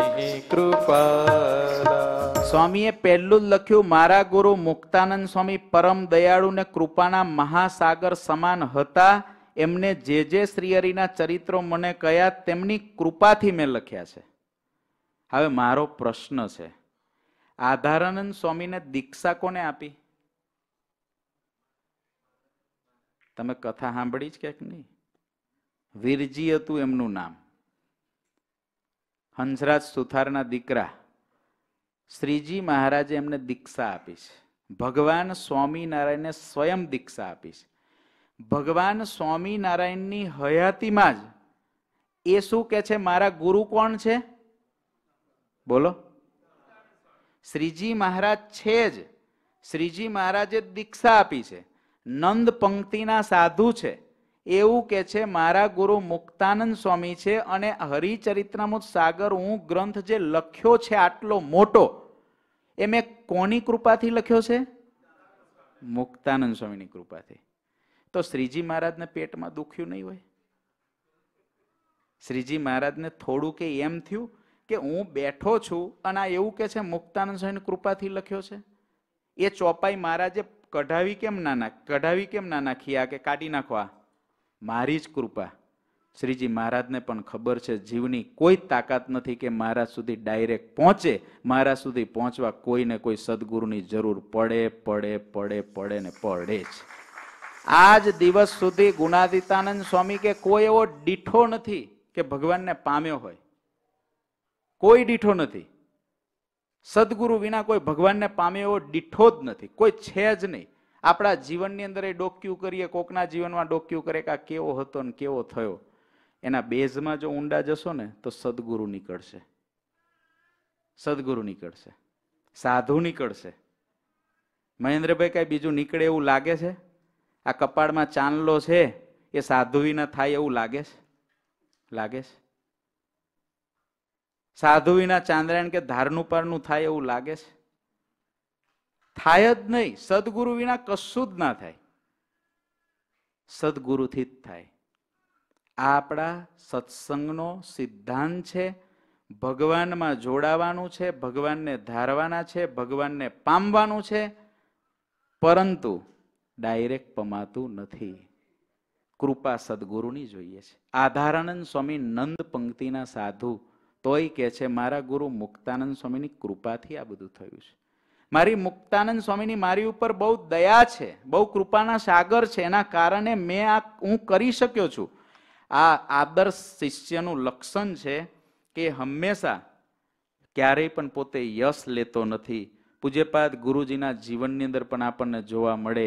કૃપાલા સ્વામીએ પહેલું જ લખ્યું મારા ગુરુ મુક્તાનંદ સ્વામી પરમ દયાળુ ને કૃપાના મહાસાગર સમાન હતા એમને જે જે શ્રીહરિના ચરિત્રો મને કયા તેમની કૃપાથી મેં લખ્યા છે હવે મારો પ્રશ્ન છે આધારાનંદ સ્વામીને દીક્ષા કોને આપી તમે કથા સાંભળી જ ક્યાંક નહીં વીરજી હતું એમનું નામ હંસરાજ સુથારના દીકરા શ્રીજી મહારાજે એમને દીક્ષા આપી છે ભગવાન સ્વામિનારાયણને સ્વયં દીક્ષા આપી છે ભગવાન સ્વામિનારાયણની હયાતીમાં જ એ શું કે છે મારા ગુરુ કોણ છે બોલો શ્રીજી મહારાજ છે જ શ્રીજી મહારાજે દીક્ષા આપી છે નંદ પંક્તિના સાધુ છે એવું કે છે મારા ગુરુ મુક્તાનંદ સ્વામી છે અને હરિચરિત્રમૃત સાગર હું ગ્રંથ જે લખ્યો છે આટલો મોટો એ મેં કોની કૃપાથી લખ્યો છે મુક્તાનંદ સ્વામીની કૃપાથી તો શ્રીજી મહારાજને પેટમાં દુખ્યું નહીં હોય શ્રીજી મહારાજને થોડું કે એમ થયું કે હું બેઠો છું અને આ એવું કે છે મુક્તાનંદ સ્વામીની કૃપાથી લખ્યો છે એ ચોપાઈ મહારાજે કઢાવી કેમ ના નાખ કઢાવી કેમ ના નાખી આ કે કાઢી નાખો આ મારી જ કૃપા શ્રીજી મહારાજને પણ ખબર છે જીવની કોઈ તાકાત નથી કે મારા સુધી ડાયરેક્ટ પહોંચે મારા સુધી પહોંચવા કોઈને કોઈ સદગુરુની જરૂર પડે પડે પડે પડે ને પડે જ આ જ દિવસ સુધી ગુણાદિતાનંદ સ્વામી કે કોઈ એવો દીઠો નથી કે ભગવાનને પામ્યો હોય કોઈ દીઠો નથી સદગુરુ વિના કોઈ ભગવાનને પામે એવો દીઠો જ નથી કોઈ છે જ નહીં આપણા જીવનની અંદર એ ડોક્યુ કરીએ કોકના જીવનમાં ડોક્યુ કરે કે કેવો હતો ને કેવો થયો એના બેઝમાં જો ઊંડા જશો ને તો સદગુરુ નીકળશે સદગુરુ નીકળશે સાધુ નીકળશે મહેન્દ્રભાઈ કાંઈ બીજું નીકળે એવું લાગે છે આ કપાળમાં ચાંદલો છે એ સાધુ વિના થાય એવું લાગે છે લાગે છે સાધુ વિના ચાંદ્રાયણ કે ધારનું પારનું થાય એવું લાગે છે થાય જ નહીં સદગુરુ વિના કશું જ ના થાય સદગુરુથી જ થાય આ આપણા સત્સંગનો સિદ્ધાંત છે ભગવાનમાં જોડાવાનું છે ભગવાનને ધારવાના છે ભગવાનને પામવાનું છે પરંતુ ડાયરેક્ટ પમાતું નથી કૃપા સદગુરુની જોઈએ છે આધારાનંદ સ્વામી નંદ પંક્તિના સાધુ તોય કહે છે મારા ગુરુ મુક્તાનંદ સ્વામીની કૃપાથી આ બધું થયું છે મારી મુક્તાનંદ સ્વામીની મારી ઉપર બહુ દયા છે બહુ કૃપાના સાગર છે એના કારણે મેં આ હું કરી શક્યો છું આ આદર્શ શિષ્યનું લક્ષણ છે કે હંમેશા ક્યારેય પણ પોતે યશ લેતો નથી પૂજ્યપાદ ગુરુજીના જીવનની અંદર પણ આપણને જોવા મળે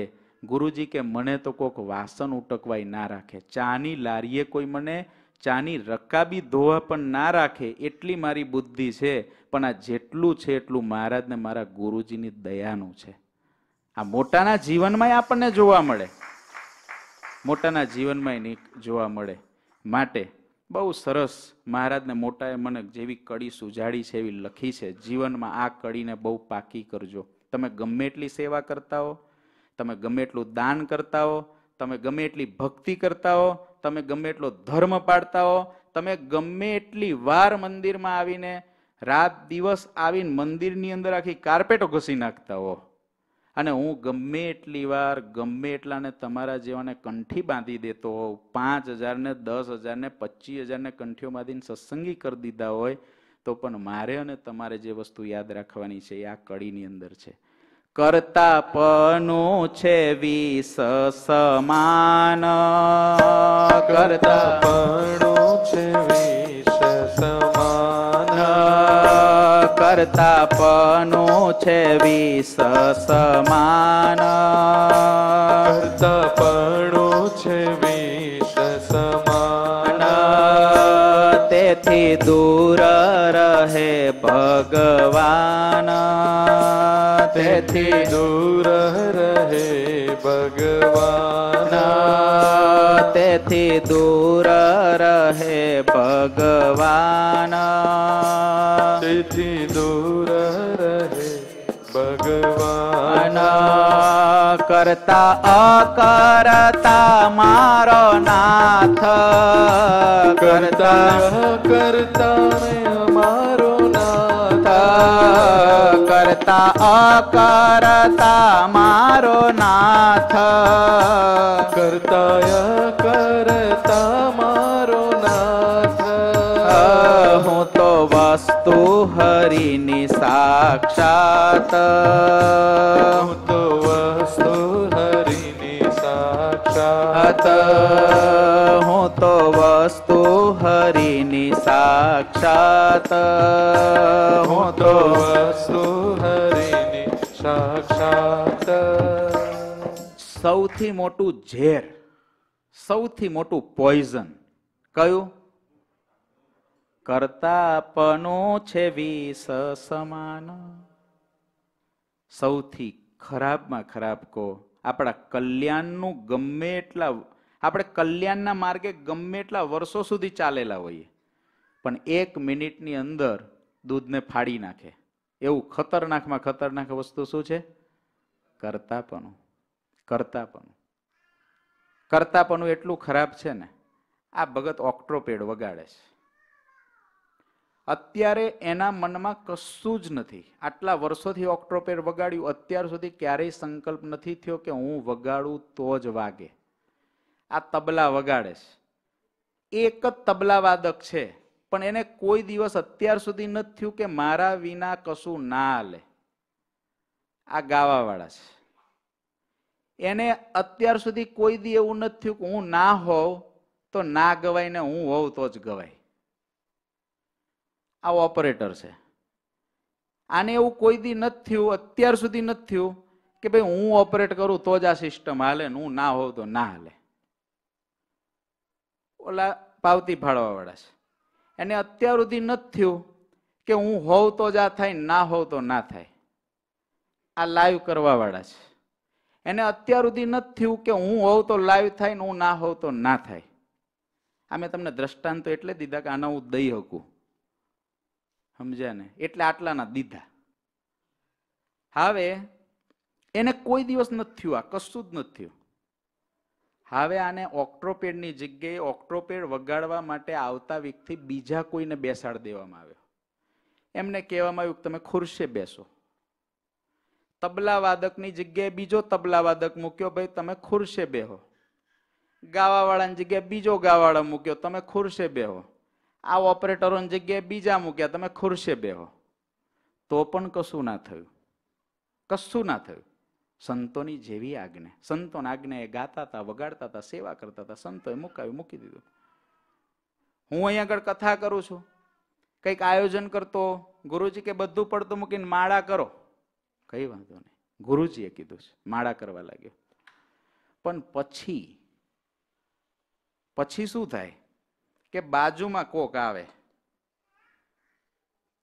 ગુરુજી કે મને તો કોઈક વાસન ઉટકવાય ના રાખે ચાની લારીએ કોઈ મને ચાની રકાબી ધોવા પણ ના રાખે એટલી મારી બુદ્ધિ છે પણ આ જેટલું છે એટલું મહારાજને મારા ગુરુજીની દયાનું છે આ મોટાના જીવનમાં આપણને જોવા મળે મોટાના જીવનમાં જોવા મળે માટે બહુ સરસ મહારાજને મોટાએ મને જેવી કડી સુજાડી છે એવી લખી છે જીવનમાં આ કડીને બહુ પાકી કરજો તમે ગમે એટલી સેવા કરતા હો તમે ગમે એટલું દાન કરતા હો તમે ગમે એટલી ભક્તિ કરતા હો તમે ગમે એટલો ધર્મ પાડતા હો તમે ગમે એટલી વાર મંદિરમાં આવીને રાત દિવસ આવીને મંદિરની અંદર આખી કાર્પેટો ઘસી નાખતા હો અને હું ગમે એટલી વાર ગમે એટલાને તમારા જેવાને કંઠી બાંધી દેતો હોઉં પાંચ હજારને દસ હજારને પચીસ હજારને કંઠીઓ બાંધીને સત્સંગી કરી દીધા હોય તો પણ મારે અને તમારે જે વસ્તુ યાદ રાખવાની છે એ આ કડીની અંદર છે કરતા કરતાપનું છે વિસ સમાન કરતા પણું છે વિસ સમાન કરતાપનું છે વિસ સમાન કરતાપનું છે વિસ સમાન તેથી દૂર રહે ભગવાન તેથી દૂર રહે ભગવાન તેથી દૂર રહે ભગવાન તેથી દૂર રહે ભગવાન કરતા અકરતા મારો નાથ કરતા કરતા કરતા અકરતા મારો નાથ કરતા કરતા મારો નાથ હું તો વસ્તુ હરિની સાક્ષાત હું તો વસ્તુ હરિ અથ હું તો વસ્તુ હરિની સાક્ષાત હું તો વસ્તુ હરિની સાક્ષાત સૌથી મોટું ઝેર સૌથી મોટું પોઈઝન કયું કરતાપનો છે વિષ સમાન સૌથી ખરાબમાં ખરાબ કો આપણા કલ્યાણનું ગમે એટલા આપણે કલ્યાણના માર્ગે ગમે એટલા વર્ષો સુધી ચાલેલા હોઈએ પણ એક મિનિટની અંદર દૂધને ફાડી નાખે એવું ખતરનાકમાં ખતરનાક વસ્તુ શું છે કરતાપણું કરતાપણું કરતાપણું એટલું ખરાબ છે ને આ ભગત ઓક્ટ્રોપેડ વગાડે છે અત્યારે એના મનમાં કશું જ નથી આટલા વર્ષોથી ઓક્ટ્રોપેર વગાડ્યું અત્યાર સુધી ક્યારેય સંકલ્પ નથી થયો કે હું વગાડું તો જ વાગે આ તબલા વગાડે છે એક જ તબલા વાદક છે પણ એને કોઈ દિવસ અત્યાર સુધી નથી થયું કે મારા વિના કશું ના હાલે આ ગાવાવાળા છે એને અત્યાર સુધી કોઈ દી એવું નથી થયું કે હું ના હોઉં તો ના ગવાય ને હું હોઉં તો જ ગવાય આ ઓપરેટર છે આને એવું કોઈ દી નથી થયું અત્યાર સુધી નથી થયું કે ભાઈ હું ઓપરેટ કરું તો જ આ સિસ્ટમ હાલે હું ના હોઉં તો ના હાલે ઓલા પાવતી ફાળવાવાળા છે એને અત્યાર સુધી નથી થયું કે હું હોઉં તો જ આ થાય ના હોઉં તો ના થાય આ લાઈવ કરવાવાળા છે એને અત્યાર સુધી નથી થયું કે હું હોઉં તો લાઈવ થાય ને હું ના હોઉં તો ના થાય આ મેં તમને દ્રષ્ટાંતો એટલે દીધા કે આના હું દઈ શકું સમજ્યા ને એટલે આટલાના દીધા હવે એને કોઈ દિવસ નથી થયું આ કશું જ નથી થયું હવે આને ઓક્ટ્રોપેડની જગ્યાએ ઓક્ટ્રોપેડ વગાડવા માટે આવતા વ્યક્તિ બીજા કોઈને બેસાડ દેવામાં આવ્યો એમને કહેવામાં આવ્યું કે તમે ખુરશે બેસો તબલા વાદકની જગ્યાએ બીજો તબલા વાદક મૂક્યો ભાઈ તમે ખુરશે બેહો ગાવાવાળાની જગ્યાએ બીજો ગાવાવાળો મૂક્યો તમે ખુરશે બેહો આ ઓપરેટરોની જગ્યાએ બીજા મૂક્યા તમે ખુરશે બેહો તો પણ કશું ના થયું કશું ના થયું સંતોની જેવી આજ્ઞા સંતોની આજ્ઞા એ ગાતા હતા વગાડતા હતા સેવા કરતા હતા સંતોએ મુકાવી મૂકી દીધું હું અહીંયા આગળ કથા કરું છું કંઈક આયોજન કરતો ગુરુજી કે બધું પડતું મૂકીને માળા કરો કઈ વાંધો નહીં ગુરુજીએ કીધું છે માળા કરવા લાગ્યો પણ પછી પછી શું થાય કે બાજુમાં કોક આવે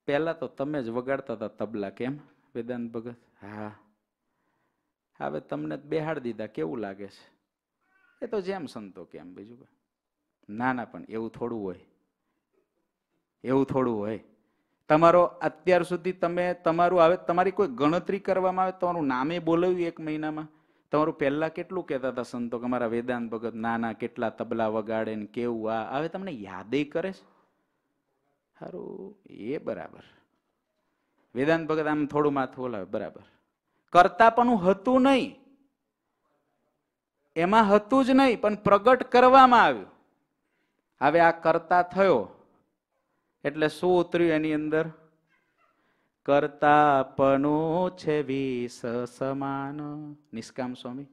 પહેલાં તો તમે જ વગાડતા હતા તબલા કેમ વેદાંત ભગત હા હવે તમને બેહાડી દીધા કેવું લાગે છે એ તો જેમ સંતો કેમ બીજું કઈ ના ના પણ એવું થોડું હોય એવું થોડું હોય તમારો અત્યાર સુધી તમે તમારું આવે તમારી કોઈ ગણતરી કરવામાં આવે તમારું નામે બોલાવ્યું એક મહિનામાં તમારું પહેલાં કેટલું કહેતા હતા સંતો કે મારા વેદાંત ભગત નાના કેટલા તબલા વગાડે ને કેવું આ આવે તમને યાદય કરે છે સારું એ બરાબર વેદાંત ભગત આમ થોડું માથું ઓલાવે બરાબર કરતા કરતાપણું હતું નહીં એમાં હતું જ નહીં પણ પ્રગટ કરવામાં આવ્યું હવે આ કરતા થયો એટલે શું ઉતર્યું એની અંદર કરતાપનો છે વીસ સમાન નિષ્કામ સ્વામી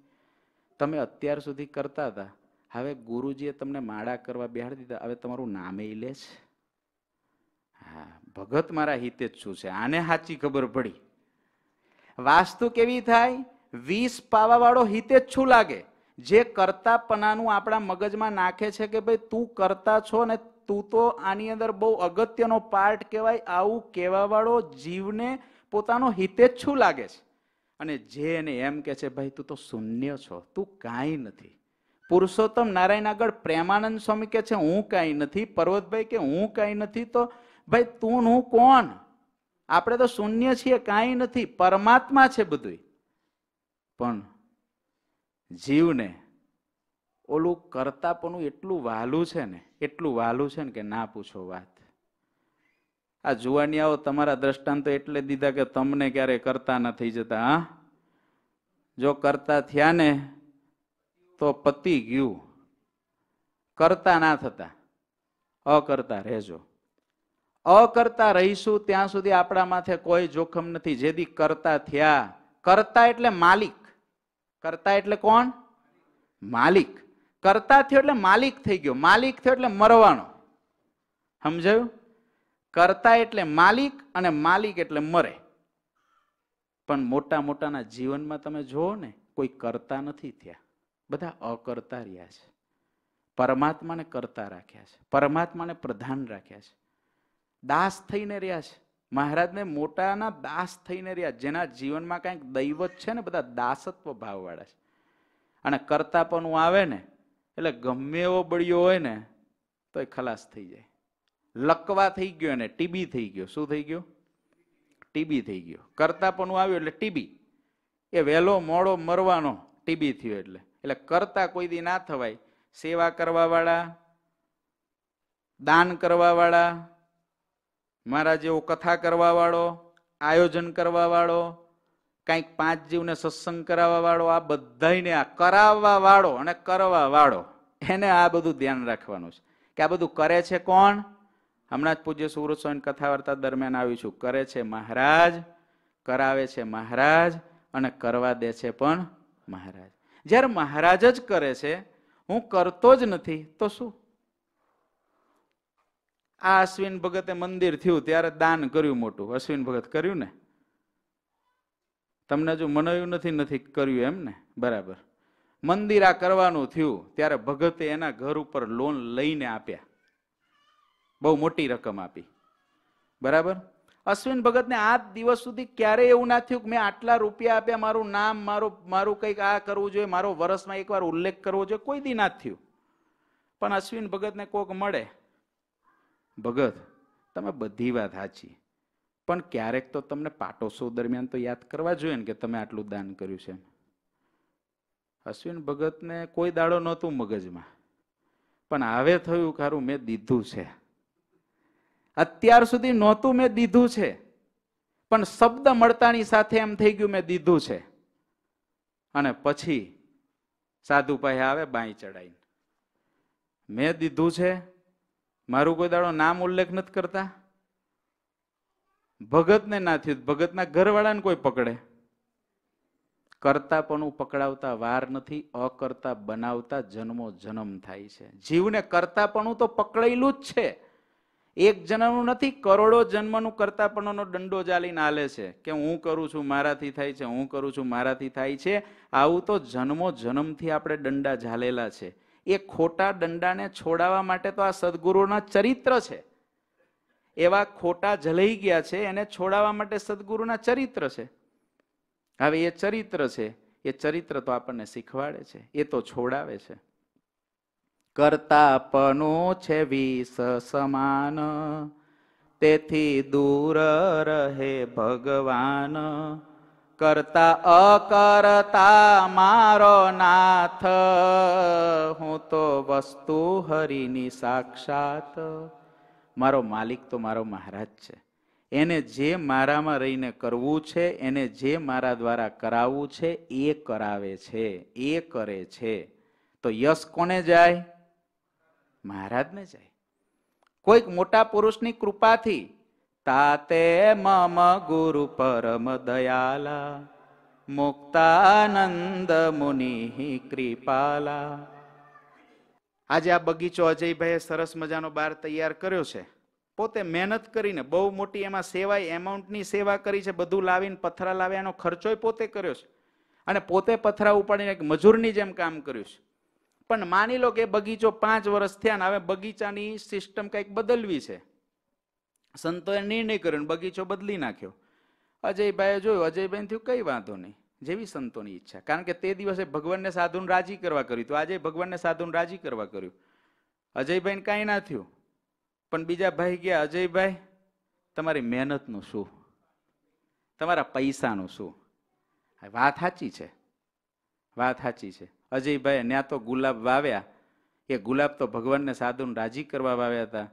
તમે અત્યાર સુધી કરતા હતા હવે ગુરુજીએ તમને માળા કરવા બેહાડી દીધા હવે તમારું નામે લે છે હા ભગત મારા હિતે જ શું છે આને સાચી ખબર પડી વાસ્તુ કેવી થાય વીસ પાવાવાળો હિતે જ છું લાગે જે કરતાપનાનું આપણા મગજમાં નાખે છે કે ભાઈ તું કરતા છો ને તું તો આની અંદર બહુ અગત્યનો પાર્ટ કહેવાય આવું કહેવાવાળો જીવને પોતાનો હિતેચ્છું લાગે છે અને જે એને એમ કહે છે ભાઈ તું તો શૂન્ય છો તું કાંઈ નથી પુરુષોત્તમ નારાયણ આગળ પ્રેમાનંદ સ્વામી કહે છે હું કાંઈ નથી પર્વતભાઈ કે હું કાંઈ નથી તો ભાઈ તું હું કોણ આપણે તો શૂન્ય છીએ કાંઈ નથી પરમાત્મા છે બધું પણ જીવને ઓલું કરતાપણું એટલું વહાલું છે ને એટલું વહાલું છે ને કે ના પૂછો વાત આ જુવાનિયાઓ તમારા દ્રષ્ટાંતો એટલે દીધા કે તમને ક્યારે કરતા નથી જતા હા જો કરતા થયા ને તો પતિ ગયું કરતા ના થતા અકર્તા રહેજો અકર્તા રહીશું ત્યાં સુધી આપણા માથે કોઈ જોખમ નથી જેથી કરતા થયા કરતા એટલે માલિક કરતા એટલે કોણ માલિક કરતા થયો એટલે માલિક થઈ ગયો માલિક થયો એટલે મરવાનો સમજાયું કરતા એટલે માલિક અને માલિક એટલે મરે પણ મોટા મોટાના જીવનમાં તમે જુઓ ને કોઈ કરતા નથી થયા બધા અકર્તા રહ્યા છે પરમાત્માને કરતા રાખ્યા છે પરમાત્માને પ્રધાન રાખ્યા છે દાસ થઈને રહ્યા છે મહારાજને મોટાના દાસ થઈને રહ્યા જેના જીવનમાં કાંઈક દૈવત છે ને બધા દાસત્વ ભાવવાળા છે અને કરતાપણું આવે ને એટલે ગમે એવો બળ્યો હોય ને તો એ ખલાસ થઈ જાય લકવા થઈ ગયો ને ટીબી થઈ ગયો શું થઈ ગયો ટીબી થઈ ગયો કરતાપણું આવ્યું એટલે ટીબી એ વહેલો મોડો મરવાનો ટીબી થયો એટલે એટલે કરતા કોઈ દી ના થવાય સેવા કરવાવાળા દાન કરવાવાળા મારા જેવો કથા કરવાવાળો આયોજન કરવાવાળો કાંઈક પાંચ જીવને સત્સંગ કરાવવા વાળો આ બધાને આ કરાવવા વાળો અને કરવા વાળો એને આ બધું ધ્યાન રાખવાનું છે કે આ બધું કરે છે કોણ હમણાં જ પૂજ્ય સુરત સ્વામી કથા વાર્તા દરમિયાન આવ્યું છું કરે છે મહારાજ કરાવે છે મહારાજ અને કરવા દે છે પણ મહારાજ જ્યારે મહારાજ જ કરે છે હું કરતો જ નથી તો શું આ અશ્વિન ભગતે મંદિર થયું ત્યારે દાન કર્યું મોટું અશ્વિન ભગત કર્યું ને તમને જો મનાયું નથી નથી કર્યું એમ ને બરાબર મંદિર આ કરવાનું થયું ત્યારે ભગતે એના ઘર ઉપર લોન લઈને આપ્યા બહુ મોટી રકમ આપી બરાબર અશ્વિન ભગતને આ દિવસ સુધી ક્યારેય એવું ના થયું કે મેં આટલા રૂપિયા આપ્યા મારું નામ મારું મારું કંઈક આ કરવું જોઈએ મારો વર્ષમાં એકવાર ઉલ્લેખ કરવો જોઈએ કોઈ દી ના થયું પણ અશ્વિન ભગતને કોક મળે ભગત તમે બધી વાત સાચી પણ ક્યારેક તો તમને પાટોસો દરમિયાન તો યાદ કરવા જોઈએ ને કે તમે આટલું દાન કર્યું છે અશ્વિન ભગતને કોઈ દાડો નહોતું મગજમાં પણ હવે થયું ખારું મેં દીધું છે અત્યાર સુધી નહોતું મેં દીધું છે પણ શબ્દ મળતાની સાથે એમ થઈ ગયું મેં દીધું છે અને પછી સાધુ પાસે આવે બાઈ ચડાઈને મેં દીધું છે મારું કોઈ દાડો નામ ઉલ્લેખ નથી કરતા ભગતને ના થયું ભગતના ઘરવાળાને કોઈ પકડે કરતા પણ પકડાવતા વાર નથી અકર્તા બનાવતા જન્મો જન્મ થાય છે જીવને કરતા પણ તો પકડાયેલું જ છે એક જન્મનું નથી કરોડો જન્મનું કરતાપણનો દંડો ચાલીને આલે છે કે હું કરું છું મારાથી થાય છે હું કરું છું મારાથી થાય છે આવું તો જન્મો જન્મથી આપણે દંડા ઝાલેલા છે એ ખોટા દંડાને છોડાવવા માટે તો આ સદગુરુના ચરિત્ર છે એવા ખોટા જલઈ ગયા છે એને છોડાવવા માટે સદગુરુના ચરિત્ર છે હવે એ ચરિત્ર છે એ ચરિત્ર તો આપણને શીખવાડે છે એ તો છોડાવે છે કરતાપનું છે વિષ સમાન તેથી દૂર રહે ભગવાન કરતા અકર્તા મારો નાથ હું તો વસ્તુ હરિની સાક્ષાત મારો માલિક તો મારો મહારાજ છે એને જે મારામાં રહીને કરવું છે એને જે મારા દ્વારા કરાવવું છે એ કરાવે છે એ કરે છે તો યશ કોને જાય મહારાજને જાય કોઈક મોટા પુરુષની કૃપાથી તાતે મમ ગુરુ પરમ દયાલા મુક્તાનંદ મુનિ કૃપાલા આજે આ બગીચો અજયભાઈએ સરસ મજાનો બાર તૈયાર કર્યો છે પોતે મહેનત કરીને બહુ મોટી એમાં સેવાય એમાઉન્ટની સેવા કરી છે બધું લાવીને પથરા લાવ્યા એનો ખર્ચો પોતે કર્યો છે અને પોતે પથરા ઉપાડીને એક મજૂરની જેમ કામ કર્યું છે પણ માની લો કે બગીચો પાંચ વર્ષ થયા ને હવે બગીચાની સિસ્ટમ કંઈક બદલવી છે સંતોએ નિર્ણય કર્યો બગીચો બદલી નાખ્યો અજયભાઈએ જોયું અજયભાઈ થયું કંઈ વાંધો નહીં જેવી સંતોની ઈચ્છા કારણ કે તે દિવસે ભગવાનને સાધુન રાજી કરવા કર્યું તો આજે ભગવાનને સાધુને રાજી કરવા કર્યું અજયભાઈને કાંઈ ના થયું પણ બીજા ભાઈ ગયા અજયભાઈ તમારી મહેનતનું શું તમારા પૈસાનું શું વાત સાચી છે વાત સાચી છે અજયભાઈ ત્યાં તો ગુલાબ વાવ્યા એ ગુલાબ તો ભગવાનને સાધુને રાજી કરવા વાવ્યા હતા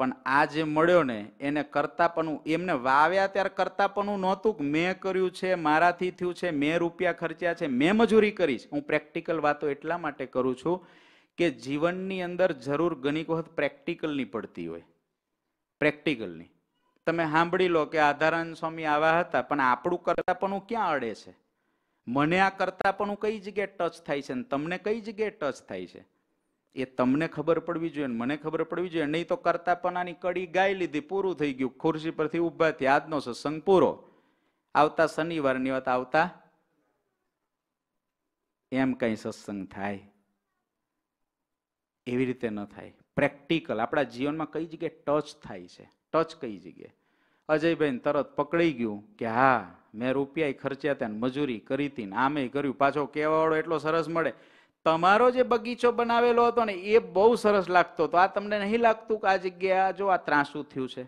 પણ આ જે મળ્યો ને એને કરતાપણું એમને વાવ્યા ત્યારે કરતાપણું નહોતું મેં કર્યું છે મારાથી થયું છે મેં રૂપિયા ખર્ચ્યા છે મેં મજૂરી કરી હું પ્રેક્ટિકલ વાતો એટલા માટે કરું છું કે જીવનની અંદર જરૂર ઘણીક વખત પ્રેક્ટિકલની પડતી હોય પ્રેક્ટિકલની તમે સાંભળી લો કે આધારાનંદ સ્વામી આવા હતા પણ આપણું કરતાપણું ક્યાં અડે છે મને આ કરતાપણું કઈ જગ્યાએ ટચ થાય છે અને તમને કઈ જગ્યાએ ટચ થાય છે એ તમને ખબર પડવી જોઈએ મને ખબર પડવી જોઈએ નહીં તો કરતા પનાની કડી ગાઈ લીધી પૂરું થઈ ગયું ખુરશી પરથી ઊભા થયા આજનો સત્સંગ પૂરો આવતા શનિવારની વાત આવતા એમ કંઈ સત્સંગ થાય એવી રીતે ન થાય પ્રેક્ટિકલ આપણા જીવનમાં કઈ જગ્યાએ ટચ થાય છે ટચ કઈ જગ્યાએ અજયભાઈ તરત પકડી ગયું કે હા મેં રૂપિયા ખર્ચ્યા હતા મજૂરી કરી હતી આમે કર્યું પાછો કહેવાવાળો એટલો સરસ મળે તમારો જે બગીચો બનાવેલો હતો ને એ બહુ સરસ લાગતો હતો આ તમને નહીં લાગતું કે આ જગ્યા જો આ ત્રાસું થયું છે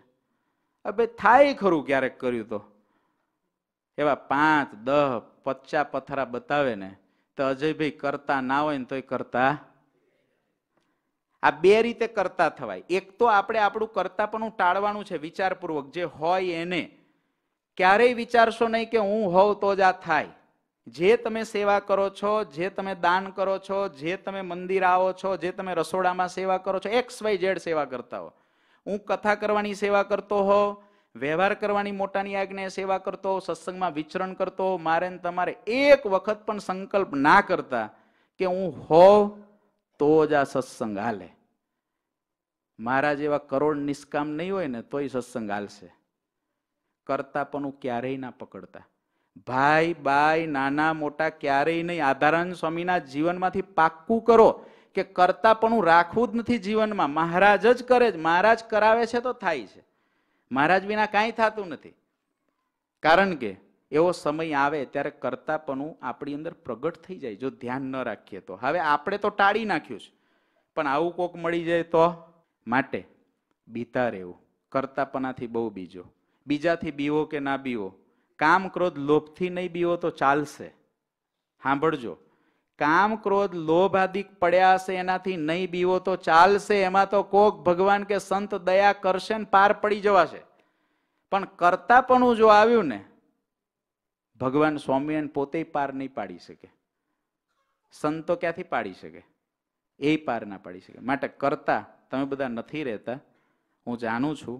હવે થાય ખરું ક્યારેક કર્યું તો એવા પાંચ દહ પચા પથરા બતાવે ને તો અજયભાઈ કરતા ના હોય ને તોય કરતા આ બે રીતે કરતા થવાય એક તો આપણે આપણું કરતા પણ ટાળવાનું છે વિચારપૂર્વક જે હોય એને ક્યારેય વિચારશો નહીં કે હું હોઉં તો જ આ થાય જે તમે સેવા કરો છો જે તમે દાન કરો છો જે તમે મંદિર આવો છો જે તમે રસોડામાં સેવા કરો છો એક્સ વાય ઝેડ સેવા કરતા હો હું કથા કરવાની સેવા કરતો હો વ્યવહાર કરવાની મોટાની આજ્ઞા સેવા કરતો સત્સંગમાં વિચરણ કરતો મારે તમારે એક વખત પણ સંકલ્પ ના કરતા કે હું હોવ તો જ આ સત્સંગ હાલે મારા જેવા કરોડ નિષ્કામ નહીં હોય ને તોય સત્સંગ હાલશે કરતા પણ હું ક્યારેય ના પકડતા ભાઈ બાય નાના મોટા ક્યારેય નહીં આધારાનંદ સ્વામીના જીવનમાંથી પાક્કું કરો કે કરતા પણ હું રાખવું જ નથી જીવનમાં મહારાજ જ કરે જ મહારાજ કરાવે છે તો થાય છે મહારાજ વિના કાંઈ થતું નથી કારણ કે એવો સમય આવે ત્યારે કરતાપણું આપણી અંદર પ્રગટ થઈ જાય જો ધ્યાન ન રાખીએ તો હવે આપણે તો ટાળી નાખ્યું છે પણ આવું કોક મળી જાય તો માટે બીતા રહેવું કરતાપણાથી બહુ બીજો બીજાથી બીવો કે ના બીવો કામ ક્રોધ લોભથી નહીં બીવો તો ચાલશે સાંભળજો કામ ક્રોધ લોભ આદિ પડ્યા હશે એનાથી નહીં બીવો તો ચાલશે એમાં તો કોક ભગવાન કે સંત દયા કરશે ને પાર પડી જવાશે પણ કરતાપણું જો આવ્યું ને ભગવાન સ્વામિનારાયણ પોતે પાર નહીં પાડી શકે સંતો ક્યાંથી પાડી શકે એ પાર ના પાડી શકે માટે કરતા તમે બધા નથી રહેતા હું જાણું છું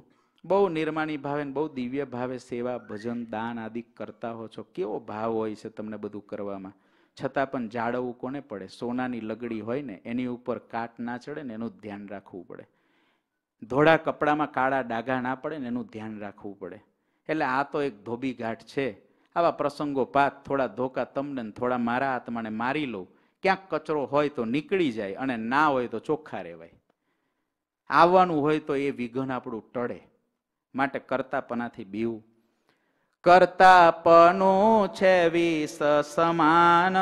બહુ નિર્માણી ભાવે બહુ દિવ્ય ભાવે સેવા ભજન દાન આદિ કરતા હો છો કેવો ભાવ હોય છે તમને બધું કરવામાં છતાં પણ જાળવવું કોને પડે સોનાની લગડી હોય ને એની ઉપર કાટ ના ચડે ને એનું ધ્યાન રાખવું પડે ધોળા કપડામાં કાળા ડાઘા ના પડે ને એનું ધ્યાન રાખવું પડે એટલે આ તો એક ધોબી ઘાટ છે આવા પ્રસંગો પાત થોડા ધોકા તમને થોડા મારા આત્માને મારી લઉં ક્યાંક કચરો હોય તો નીકળી જાય અને ના હોય તો ચોખ્ખા રહેવાય આવવાનું હોય તો એ વિઘન આપણું ટળે માટે કરતાપણાથી બીવું કરતાપણું છે વીસ સમાન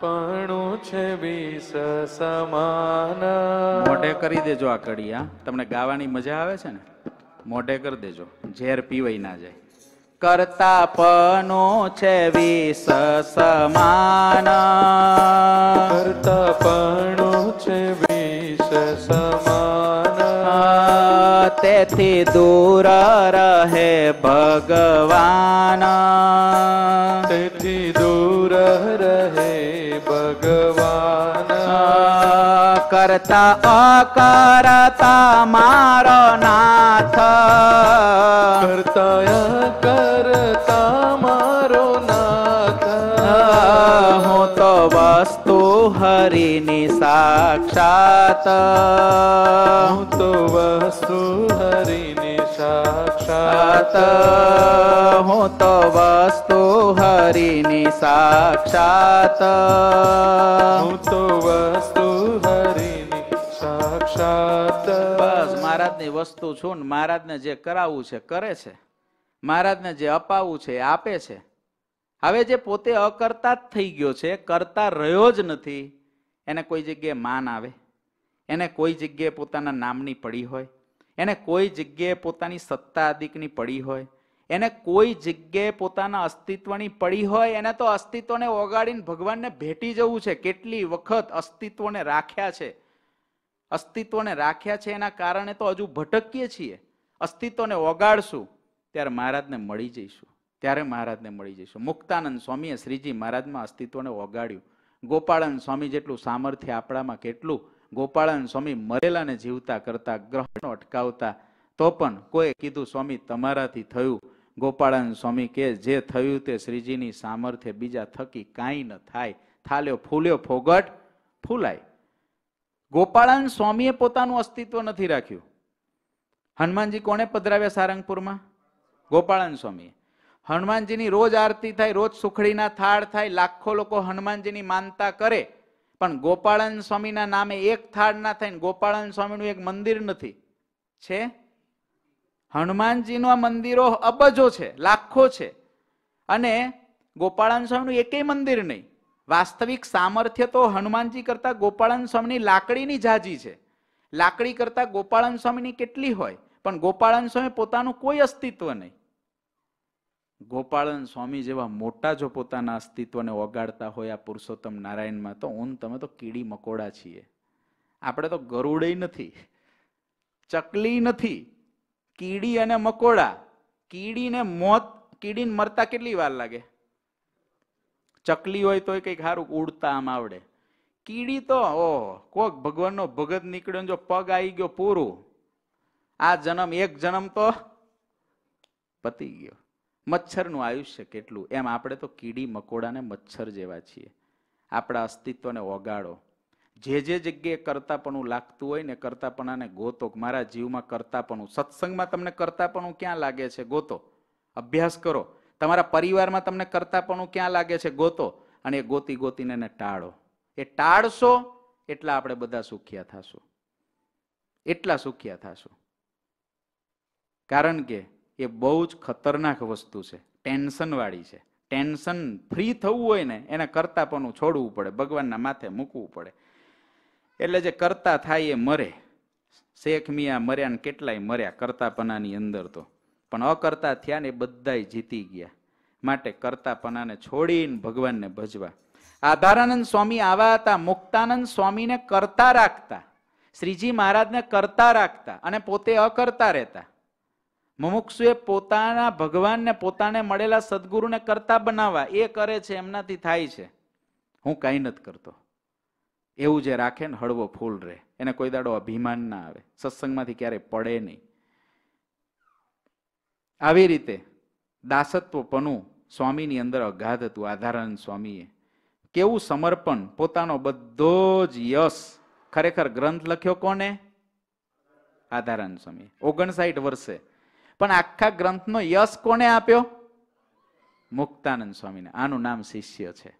પણું છે વીસ સમાન મોઢે કરી દેજો આ કડી હા તમને ગાવાની મજા આવે છે ને મોઢે કરી દેજો ઝેર પીવાય ના જાય કરતાપનો છે વીસ સમાન કરતાપનો છે વીસ સમાન તેથી દૂર રહે ભગવાન તેથી દૂર રહે ભગવાન કરતા અકરતા મારો નાથ કરતા કરતા વસ્તુ હરિની સાક્ષાત હું તો વસ્તુ હરિની સાક્ષાત હું તો વસ્તુ હરિની સાક્ષાત હું તો વસ્તુ હરિની સાક્ષાત બસ મહારાજની વસ્તુ છું ને મહારાજને જે કરાવવું છે કરે છે મહારાજને જે અપાવવું છે આપે છે હવે જે પોતે અકર્તા જ થઈ ગયો છે કરતા રહ્યો જ નથી એને કોઈ જગ્યાએ માન આવે એને કોઈ જગ્યાએ પોતાના નામની પડી હોય એને કોઈ જગ્યાએ પોતાની સત્તા અધિકની પડી હોય એને કોઈ જગ્યાએ પોતાના અસ્તિત્વની પડી હોય એને તો અસ્તિત્વને ઓગાડીને ભગવાનને ભેટી જવું છે કેટલી વખત અસ્તિત્વને રાખ્યા છે અસ્તિત્વને રાખ્યા છે એના કારણે તો હજુ ભટકીએ છીએ અસ્તિત્વને ઓગાડશું ત્યારે મહારાજને મળી જઈશું ત્યારે મહારાજને મળી જઈશું મુક્તાનંદ સ્વામીએ શ્રીજી મહારાજમાં અસ્તિત્વને ઓગાડ્યું ગોપાળન સ્વામી જેટલું સામર્થ્ય આપણામાં કેટલું ગોપાળન સ્વામી મરેલાને જીવતા કરતા ગ્રહણો અટકાવતા તો પણ કોઈ કીધું સ્વામી તમારાથી થયું ગોપાળન સ્વામી કે જે થયું તે શ્રીજીની સામર્થ્ય બીજા થકી કાંઈ ન થાય થાલ્યો ફૂલ્યો ફોગટ ફૂલાય ગોપાળન સ્વામીએ પોતાનું અસ્તિત્વ નથી રાખ્યું હનુમાનજી કોણે પધરાવ્યા સારંગપુરમાં ગોપાળન સ્વામીએ હનુમાનજીની રોજ આરતી થાય રોજ સુખડીના થાળ થાય લાખો લોકો હનુમાનજીની માનતા કરે પણ ગોપાળન સ્વામીના નામે એક થાળ ના થાય ગોપાળન સ્વામીનું એક મંદિર નથી છે હનુમાનજીના મંદિરો અબજો છે લાખો છે અને ગોપાળન સ્વામીનું એકેય મંદિર નહીં વાસ્તવિક સામર્થ્ય તો હનુમાનજી કરતા ગોપાળન સ્વામીની લાકડીની જાજી છે લાકડી કરતા ગોપાળન સ્વામીની કેટલી હોય પણ ગોપાળન સ્વામી પોતાનું કોઈ અસ્તિત્વ નહીં ગોપાળન સ્વામી જેવા મોટા જો પોતાના અસ્તિત્વને ઓગાડતા હોય આ પુરુષોત્તમ નારાયણમાં તો ઊન તમે તો કીડી મકોડા છીએ આપણે તો ગરુડય નથી ચકલી નથી કીડી અને મકોડા કીડીને મોત કીડીને મરતા કેટલી વાર લાગે ચકલી હોય તોય કંઈક સારું ઉડતા આમ આવડે કીડી તો ઓ કોક ભગવાનનો ભગત નીકળ્યો જો પગ આવી ગયો પૂરું આ જન્મ એક જન્મ તો પતી ગયો મચ્છરનું આયુષ્ય કેટલું એમ આપણે તો કીડી મકોડાને મચ્છર જેવા છીએ આપણા અસ્તિત્વને ઓગાળો જે જે જગ્યાએ કરતાપણું લાગતું હોય ને કરતાપણાને ગોતો મારા જીવમાં કરતાપણું સત્સંગમાં તમને કરતાપણું ક્યાં લાગે છે ગોતો અભ્યાસ કરો તમારા પરિવારમાં તમને કરતાપણું ક્યાં લાગે છે ગોતો અને એ ગોતી ગોતીને એને ટાળો એ ટાળશો એટલા આપણે બધા સુખિયા થશું એટલા સુખિયા થશું કારણ કે એ બહુ જ ખતરનાક વસ્તુ છે ટેન્શનવાળી છે ટેન્શન ફ્રી થવું હોય ને એને પણ છોડવું પડે ભગવાનના માથે મૂકવું પડે એટલે જે કરતા થાય એ મરે શેખ મિયા મર્યા ને કેટલાય મર્યા કરતાપનાની અંદર તો પણ અકર્તા થયા ને એ બધાય જીતી ગયા માટે કરતાપનાને છોડીને ભગવાનને ભજવા આધારાનંદ સ્વામી આવા હતા મુક્તાનંદ સ્વામીને કરતા રાખતા શ્રીજી મહારાજને કરતા રાખતા અને પોતે અકર્તા રહેતા મુમુક્ષુએ પોતાના ભગવાનને પોતાને મળેલા સદગુરુને કરતા બનાવવા એ કરે છે એમનાથી થાય છે હું કાંઈ નથી કરતો એવું જે રાખે ને હળવો ફૂલ રહે એને કોઈ દાડો અભિમાન ના આવે સત્સંગમાંથી ક્યારેય પડે નહીં આવી રીતે દાસત્વપનું સ્વામીની અંદર અગાધ હતું આધારાનંદ સ્વામીએ કેવું સમર્પણ પોતાનો બધો જ યશ ખરેખર ગ્રંથ લખ્યો કોને આધારાનંદ સ્વામી ઓગણસાઠ વર્ષે પણ આખા ગ્રંથનો યશ કોને આપ્યો મુક્તાનંદ સ્વામીને આનું નામ શિષ્ય છે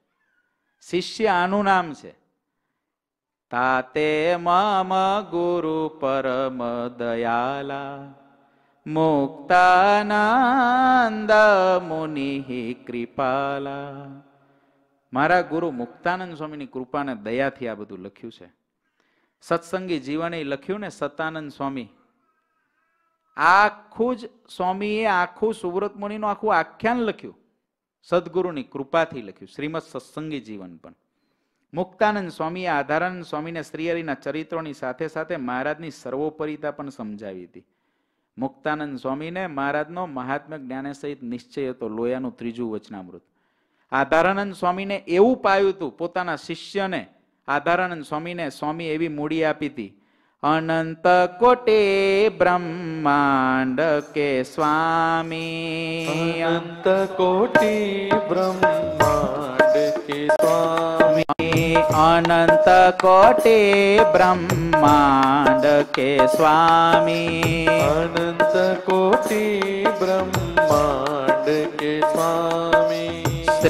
શિષ્ય આનું નામ છે તાતે મમ ગુરુ પરમ દયાલા મુક્તાનંદ મુનિ કૃપાલા મારા ગુરુ મુક્તાનંદ સ્વામીની કૃપાને દયાથી આ બધું લખ્યું છે સત્સંગી જીવને લખ્યું ને સતાનંદ સ્વામી આખું જ સ્વામીએ આખું સુવ્રત મુનિનું આખું આખ્યાન લખ્યું સદગુરુની કૃપાથી લખ્યું શ્રીમદ સત્સંગી જીવન પણ મુક્તાનંદ સ્વામીએ આધારાનંદ સ્વામીને શ્રીહરિના ચરિત્રોની સાથે સાથે મહારાજની સર્વોપરિતા પણ સમજાવી હતી મુક્તાનંદ સ્વામીને મહારાજનો મહાત્મ્ય જ્ઞાને સહિત નિશ્ચય હતો લોયાનું ત્રીજું વચનામૃત આધારાનંદ સ્વામીને એવું પાયું હતું પોતાના શિષ્યને આધારાનંદ સ્વામીને સ્વામી એવી મૂડી આપી હતી ब्रह्मांड ब्रह्माण्डके स्वामी ब्रह्मांड ब्रह्माण्डके स्वामी ब्रह्मांड ब्रह्माण्डके स्वामी अनन्तकोटि ब्रह्मा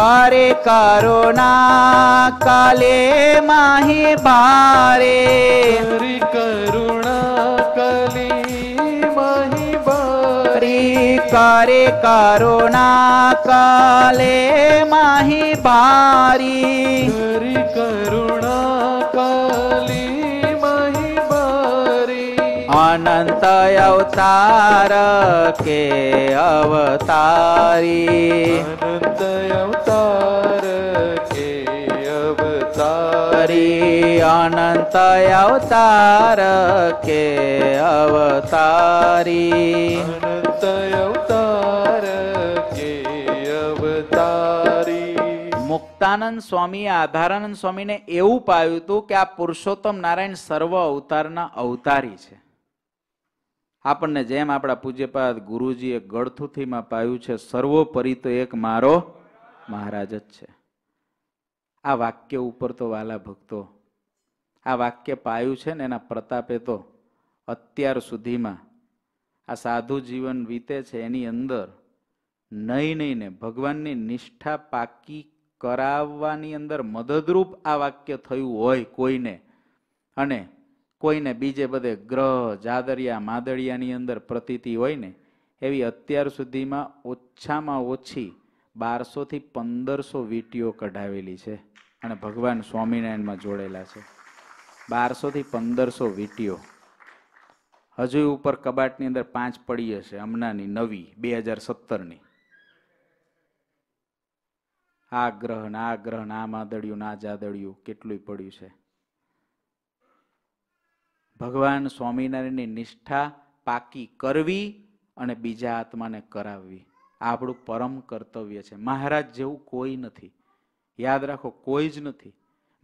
পারে করোনা কালে মাহি বারে করুণা কালে মাহি বারে করে করোনা কালে মাহি বারি અનંત અવતાર કે અવતારી અનંત અવતાર કે અવતારી અનંત અવતાર કે અવતારી અનંત અવતાર કે અવતારી મુક્તાનંદ સ્વામી આધારાનંદ સ્વામીને એવું પાયું હતું કે આ પુરુષોત્તમ નારાયણ સર્વ અવતારના અવતારી છે આપણને જેમ આપણા પૂજ્યપાદ ગુરુજીએ ગળથુથીમાં પાયું છે સર્વોપરી તો એક મારો મહારાજ જ છે આ વાક્ય ઉપર તો વાલા ભક્તો આ વાક્ય પાયું છે ને એના પ્રતાપે તો અત્યાર સુધીમાં આ સાધુ જીવન વીતે છે એની અંદર નહીં નહીં ને ભગવાનની નિષ્ઠા પાકી કરાવવાની અંદર મદદરૂપ આ વાક્ય થયું હોય કોઈને અને કોઈને બીજે બધે ગ્રહ જાદરિયા માદળિયાની અંદર પ્રતીતિ હોય ને એવી અત્યાર સુધીમાં ઓછામાં ઓછી બારસોથી પંદરસો વીટીઓ કઢાવેલી છે અને ભગવાન સ્વામિનારાયણમાં જોડેલા છે બારસોથી પંદરસો વીટીઓ હજુ ઉપર કબાટની અંદર પાંચ પડી હશે હમણાંની નવી બે હજાર સત્તરની આ ગ્રહ ના ગ્રહ ના માદળિયું ના જાદળિયું કેટલું પડ્યું છે ભગવાન સ્વામિનારાયણની નિષ્ઠા પાકી કરવી અને બીજા આત્માને કરાવવી આપણું પરમ કર્તવ્ય છે મહારાજ જેવું કોઈ નથી યાદ રાખો કોઈ જ નથી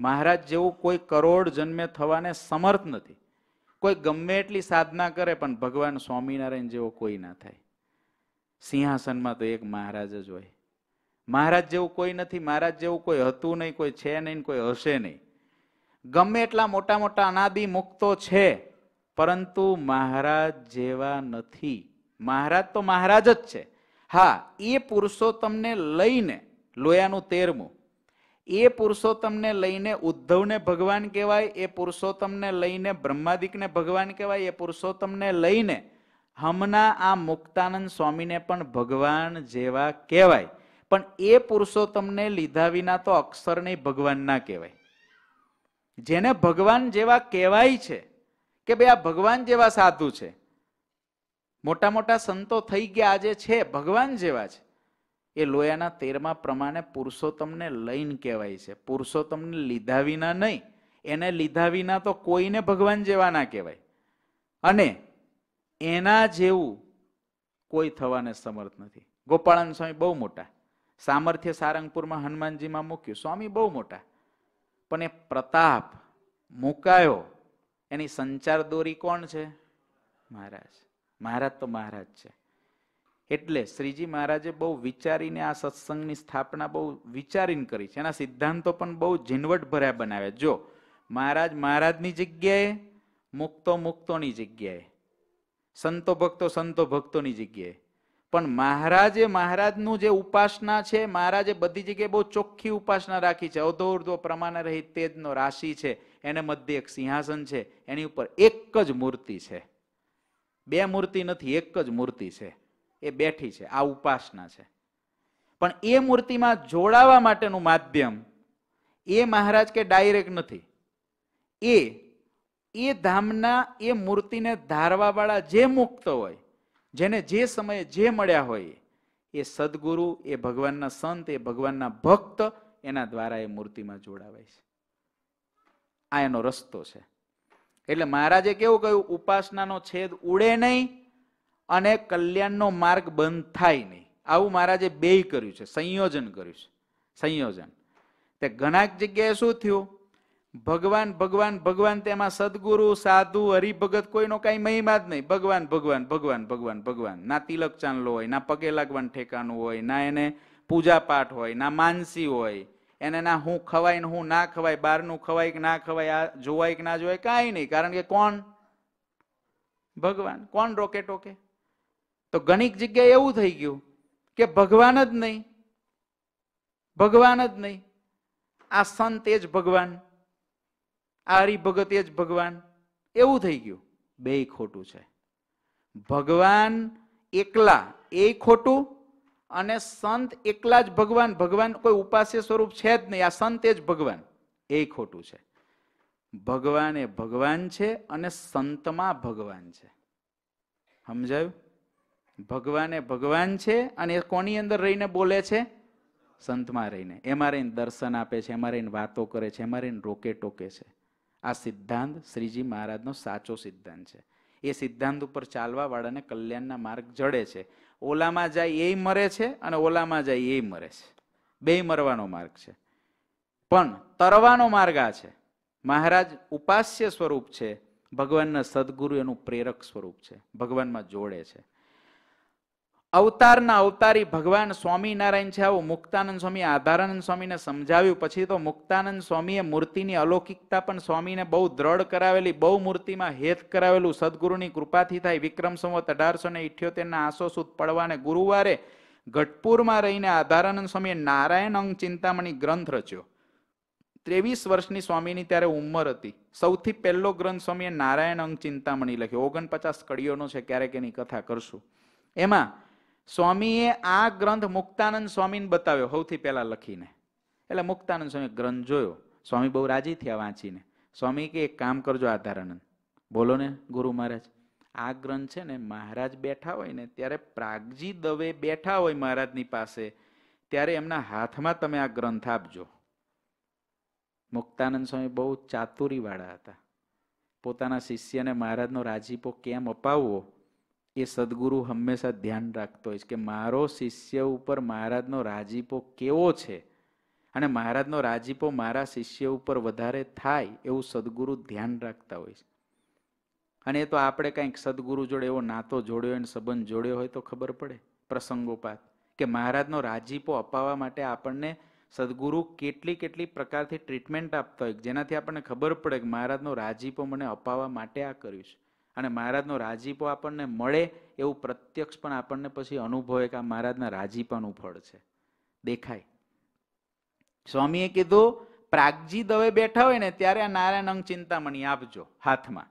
મહારાજ જેવું કોઈ કરોડ જન્મે થવાને સમર્થ નથી કોઈ ગમે એટલી સાધના કરે પણ ભગવાન સ્વામિનારાયણ જેવો કોઈ ના થાય સિંહાસનમાં તો એક મહારાજ જ હોય મહારાજ જેવું કોઈ નથી મહારાજ જેવું કોઈ હતું નહીં કોઈ છે નહીં કોઈ હશે નહીં ગમે એટલા મોટા મોટા અનાદિ મુક્તો છે પરંતુ મહારાજ જેવા નથી મહારાજ તો મહારાજ જ છે હા એ પુરુષો તમને લઈને લોયાનું તેરમું એ પુરુષોત્તમને લઈને ઉદ્ધવને ભગવાન કહેવાય એ પુરુષોત્તમને લઈને બ્રહ્માદિકને ભગવાન કહેવાય એ પુરુષોત્તમને લઈને હમણાં આ મુક્તાનંદ સ્વામીને પણ ભગવાન જેવા કહેવાય પણ એ પુરુષોત્તમને લીધા વિના તો અક્ષર નહીં ભગવાન ના કહેવાય જેને ભગવાન જેવા કહેવાય છે કે ભાઈ આ ભગવાન જેવા સાધુ છે મોટા મોટા સંતો થઈ ગયા આજે છે ભગવાન જેવા છે એ લોયાના તેરમાં પ્રમાણે પુરુષોત્તમને લઈને કહેવાય છે પુરુષોત્તમને લીધા વિના નહીં એને લીધા વિના તો કોઈને ભગવાન જેવા ના કહેવાય અને એના જેવું કોઈ થવાને સમર્થ નથી ગોપાળાન સ્વામી બહુ મોટા સામર્થ્ય સારંગપુરમાં હનુમાનજીમાં મૂક્યું સ્વામી બહુ મોટા પણ એ પ્રતાપ મુકાયો એની સંચાર દોરી કોણ છે મહારાજ મહારાજ તો મહારાજ છે એટલે શ્રીજી મહારાજે બહુ વિચારીને આ સત્સંગની સ્થાપના બહુ વિચારીને કરી છે એના સિદ્ધાંતો પણ બહુ ઝીણવટ ભર્યા બનાવ્યા જો મહારાજ મહારાજની જગ્યાએ મુક્તો મુક્તોની જગ્યાએ સંતો ભક્તો સંતો ભક્તોની જગ્યાએ પણ મહારાજે મહારાજનું જે ઉપાસના છે મહારાજે બધી જગ્યાએ બહુ ચોખ્ખી ઉપાસના રાખી છે અધો ઉર્ધ્વ પ્રમાણ રહી તેજનો રાશિ છે એને મધ્ય એક સિંહાસન છે એની ઉપર એક જ મૂર્તિ છે બે મૂર્તિ નથી એક જ મૂર્તિ છે એ બેઠી છે આ ઉપાસના છે પણ એ મૂર્તિમાં જોડાવા માટેનું માધ્યમ એ મહારાજ કે ડાયરેક્ટ નથી એ એ ધામના એ મૂર્તિને ધારવાવાળા જે મુક્ત હોય જેને જે સમયે જે મળ્યા હોય એ સદગુરુ એ ભગવાનના સંત એ ભગવાનના ભક્ત એના દ્વારા એ મૂર્તિમાં જોડાવાય છે આ એનો રસ્તો છે એટલે મહારાજે કેવું કહ્યું ઉપાસનાનો છેદ ઉડે નહીં અને કલ્યાણનો માર્ગ બંધ થાય નહીં આવું મહારાજે બેય કર્યું છે સંયોજન કર્યું છે સંયોજન તે ઘણાક જગ્યાએ શું થયું ભગવાન ભગવાન ભગવાન તેમાં સદગુરુ સાધુ હરિભગત કોઈનો કાંઈ મહિમા જ નહીં ભગવાન ભગવાન ભગવાન ભગવાન ભગવાન ના તિલક ચાંદલો હોય ના પગે લાગવાનું ઠેકાનું હોય ના એને પૂજા પાઠ હોય ના માનસી હોય એને ના હું ખવાય ને હું ના ખવાય બહારનું ખવાય કે ના ખવાય આ જોવાય કે ના જોવાય કાંઈ નહીં કારણ કે કોણ ભગવાન કોણ રોકે ટોકે તો ઘણીક જગ્યાએ એવું થઈ ગયું કે ભગવાન જ નહીં ભગવાન જ નહીં આ સંત એ જ ભગવાન આ હરિભગત જ ભગવાન એવું થઈ ગયું બે ખોટું છે ભગવાન એકલા એ ખોટું અને સંત એકલા જ ભગવાન ભગવાન કોઈ ઉપાસ્ય સ્વરૂપ છે જ નહીં આ સંત એ જ ભગવાન એ ખોટું છે ભગવાન એ ભગવાન છે અને સંતમાં ભગવાન છે સમજાયું ભગવાન એ ભગવાન છે અને એ કોની અંદર રહીને બોલે છે સંતમાં રહીને એમાં રહીને દર્શન આપે છે એમાં રહીને વાતો કરે છે એમાં રહીને રોકે ટોકે છે આ સિદ્ધાંત શ્રીજી મહારાજનો સાચો સિદ્ધાંત છે એ સિદ્ધાંત ઉપર ચાલવાવાળાને કલ્યાણના માર્ગ જડે છે ઓલામાં જાય એ મરે છે અને ઓલામાં જાય એ મરે છે બે મરવાનો માર્ગ છે પણ તરવાનો માર્ગ આ છે મહારાજ ઉપાસ્ય સ્વરૂપ છે ભગવાનના સદગુરુ એનું પ્રેરક સ્વરૂપ છે ભગવાનમાં જોડે છે અવતારના અવતારી ભગવાન સ્વામિનારાયણ છે આવું મુક્તાનંદ સ્વામી આધારાનંદ સ્વામીને સમજાવ્યું પછી તો મુક્તાનંદ સ્વામીએ મૂર્તિની અલૌકિકતા પણ સ્વામીને બહુ દ્રઢ કરાવેલી બહુ મૂર્તિમાં હેત કરાવેલું સદગુરુની કૃપાથી થાય વિક્રમ સંવત અઢારસો ને ઇઠ્યોતેરના આસો પડવાને ગુરુવારે ગઢપુરમાં રહીને આધારાનંદ સ્વામીએ નારાયણ અંગ ચિંતામણી ગ્રંથ રચ્યો ત્રેવીસ વર્ષની સ્વામીની ત્યારે ઉંમર હતી સૌથી પહેલો ગ્રંથ સ્વામીએ નારાયણ અંગ ચિંતામણી લખ્યો ઓગણપચાસ કડીઓનો છે ક્યારેક એની કથા કરશું એમાં સ્વામીએ આ ગ્રંથ મુક્તાનંદ સ્વામીને બતાવ્યો સૌથી પહેલાં લખીને એટલે મુક્તાનંદ સ્વામી ગ્રંથ જોયો સ્વામી બહુ રાજી થયા વાંચીને સ્વામી કે એક કામ કરજો આધારાનંદ બોલો ને ગુરુ મહારાજ આ ગ્રંથ છે ને મહારાજ બેઠા હોય ને ત્યારે પ્રાગજી દવે બેઠા હોય મહારાજની પાસે ત્યારે એમના હાથમાં તમે આ ગ્રંથ આપજો મુક્તાનંદ સ્વામી બહુ ચાતુરીવાળા હતા પોતાના શિષ્યને મહારાજનો રાજીપો કેમ અપાવવો એ સદગુરુ હંમેશા ધ્યાન રાખતો હોય છે કે મારો શિષ્ય ઉપર મહારાજનો રાજીપો કેવો છે અને મહારાજનો રાજીપો મારા શિષ્ય ઉપર વધારે થાય એવું સદગુરુ ધ્યાન રાખતા હોય છે અને એ તો આપણે કંઈક સદગુરુ જોડે એવો નાતો જોડ્યો અને સંબંધ જોડ્યો હોય તો ખબર પડે પ્રસંગોપાત કે મહારાજનો રાજીપો અપાવવા માટે આપણને સદગુરુ કેટલી કેટલી પ્રકારથી ટ્રીટમેન્ટ આપતા હોય જેનાથી આપણને ખબર પડે કે મહારાજનો રાજીપો મને અપાવવા માટે આ કર્યું છે અને મહારાજનો રાજીપો આપણને મળે એવું પ્રત્યક્ષ પણ આપણને પછી અનુભવે કે આ મહારાજના રાજીપાનું ફળ છે દેખાય સ્વામીએ કીધું પ્રાગજી દવે બેઠા હોય ને ત્યારે આ નારાયણ અંગ ચિંતામણી આપજો હાથમાં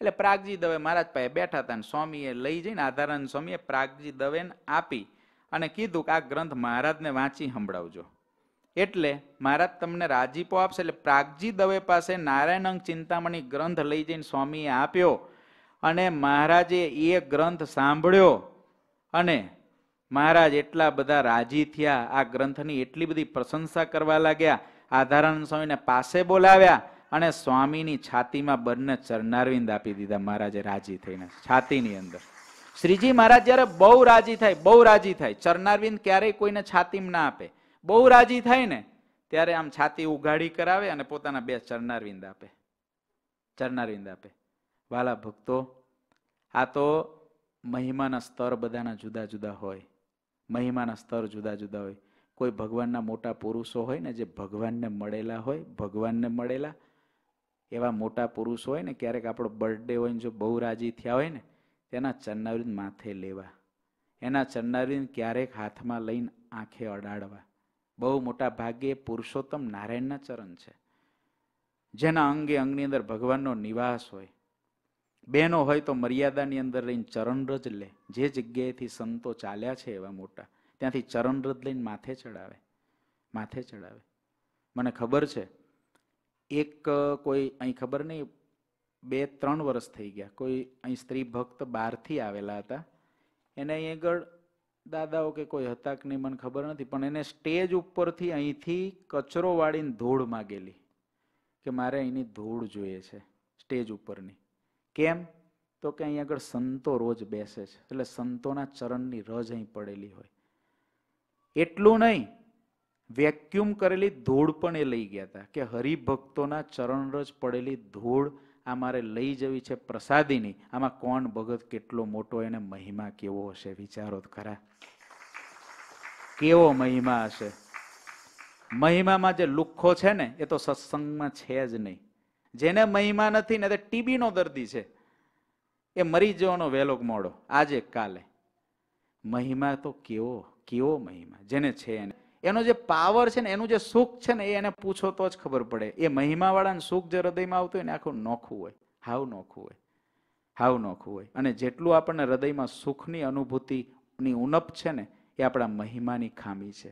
એટલે પ્રાગજી દવે મહારાજ પાસે બેઠા હતા અને સ્વામીએ લઈ જઈને આધારાન સ્વામીએ પ્રાગજી દવેને આપી અને કીધું કે આ ગ્રંથ મહારાજને વાંચી સંભળાવજો એટલે મહારાજ તમને રાજીપો આપશે એટલે પ્રાગજી દવે પાસે નારાયણ અંગ ચિંતામણી ગ્રંથ લઈ જઈને સ્વામીએ આપ્યો અને મહારાજે એ ગ્રંથ સાંભળ્યો અને મહારાજ એટલા બધા રાજી થયા આ ગ્રંથની એટલી બધી પ્રશંસા કરવા લાગ્યા આધારાનંદ સ્વામીને પાસે બોલાવ્યા અને સ્વામીની છાતીમાં બંને ચરનારવિંદ આપી દીધા મહારાજે રાજી થઈને છાતીની અંદર શ્રીજી મહારાજ જ્યારે બહુ રાજી થાય બહુ રાજી થાય ચરનારવિંદ ક્યારેય કોઈને છાતીમ ના આપે બહુ રાજી થાય ને ત્યારે આમ છાતી ઉઘાડી કરાવે અને પોતાના બે ચરનારવિંદ આપે ચરનારવિંદ આપે વાલા ભક્તો આ તો મહિમાના સ્તર બધાના જુદા જુદા હોય મહિમાના સ્તર જુદા જુદા હોય કોઈ ભગવાનના મોટા પુરુષો હોય ને જે ભગવાનને મળેલા હોય ભગવાનને મળેલા એવા મોટા પુરુષો હોય ને ક્યારેક આપણો બર્થડે હોય ને જો બહુ રાજી થયા હોય ને તેના ચન્નારીન માથે લેવા એના ચન્નારીન ક્યારેક હાથમાં લઈને આંખે અડાડવા બહુ મોટા ભાગ્યે પુરુષોત્તમ નારાયણના ચરણ છે જેના અંગે અંગની અંદર ભગવાનનો નિવાસ હોય બહેનો હોય તો મર્યાદાની અંદર લઈને ચરણરજ લે જે જગ્યાએથી સંતો ચાલ્યા છે એવા મોટા ત્યાંથી ચરણરજ લઈને માથે ચડાવે માથે ચડાવે મને ખબર છે એક કોઈ અહીં ખબર નહીં બે ત્રણ વર્ષ થઈ ગયા કોઈ અહીં સ્ત્રી ભક્ત બહારથી આવેલા હતા એને અહીં આગળ દાદાઓ કે કોઈ હતા કે નહીં મને ખબર નથી પણ એને સ્ટેજ ઉપરથી અહીંથી કચરો વાળીને ધૂળ માગેલી કે મારે અહીંની ધૂળ જોઈએ છે સ્ટેજ ઉપરની કેમ તો કે અહીં આગળ સંતો રોજ બેસે છે એટલે સંતોના ચરણની રજ અહીં પડેલી હોય એટલું નહીં વેક્યુમ કરેલી ધૂળ પણ એ લઈ ગયા હતા કે હરિભક્તોના ચરણરજ પડેલી ધૂળ આ મારે લઈ જવી છે પ્રસાદીની આમાં કોણ ભગત કેટલો મોટો એને મહિમા કેવો હશે વિચારો ખરા કેવો મહિમા હશે મહિમામાં જે લુખ્ખો છે ને એ તો સત્સંગમાં છે જ નહીં જેને મહિમા નથી ને તે ટીબીનો દર્દી છે એ મરી જવાનો વહેલો મોડો આજે કાલે મહિમા તો કેવો કેવો મહિમા જેને છે એને એનો જે પાવર છે ને એનું જે સુખ છે ને એ એને પૂછો તો જ ખબર પડે એ મહિમાવાળાને સુખ જે હૃદયમાં આવતું હોય ને આખું નોખું હોય હાવ નોખું હોય હાવ નોખું હોય અને જેટલું આપણને હૃદયમાં સુખની અનુભૂતિની ઉણપ છે ને એ આપણા મહિમાની ખામી છે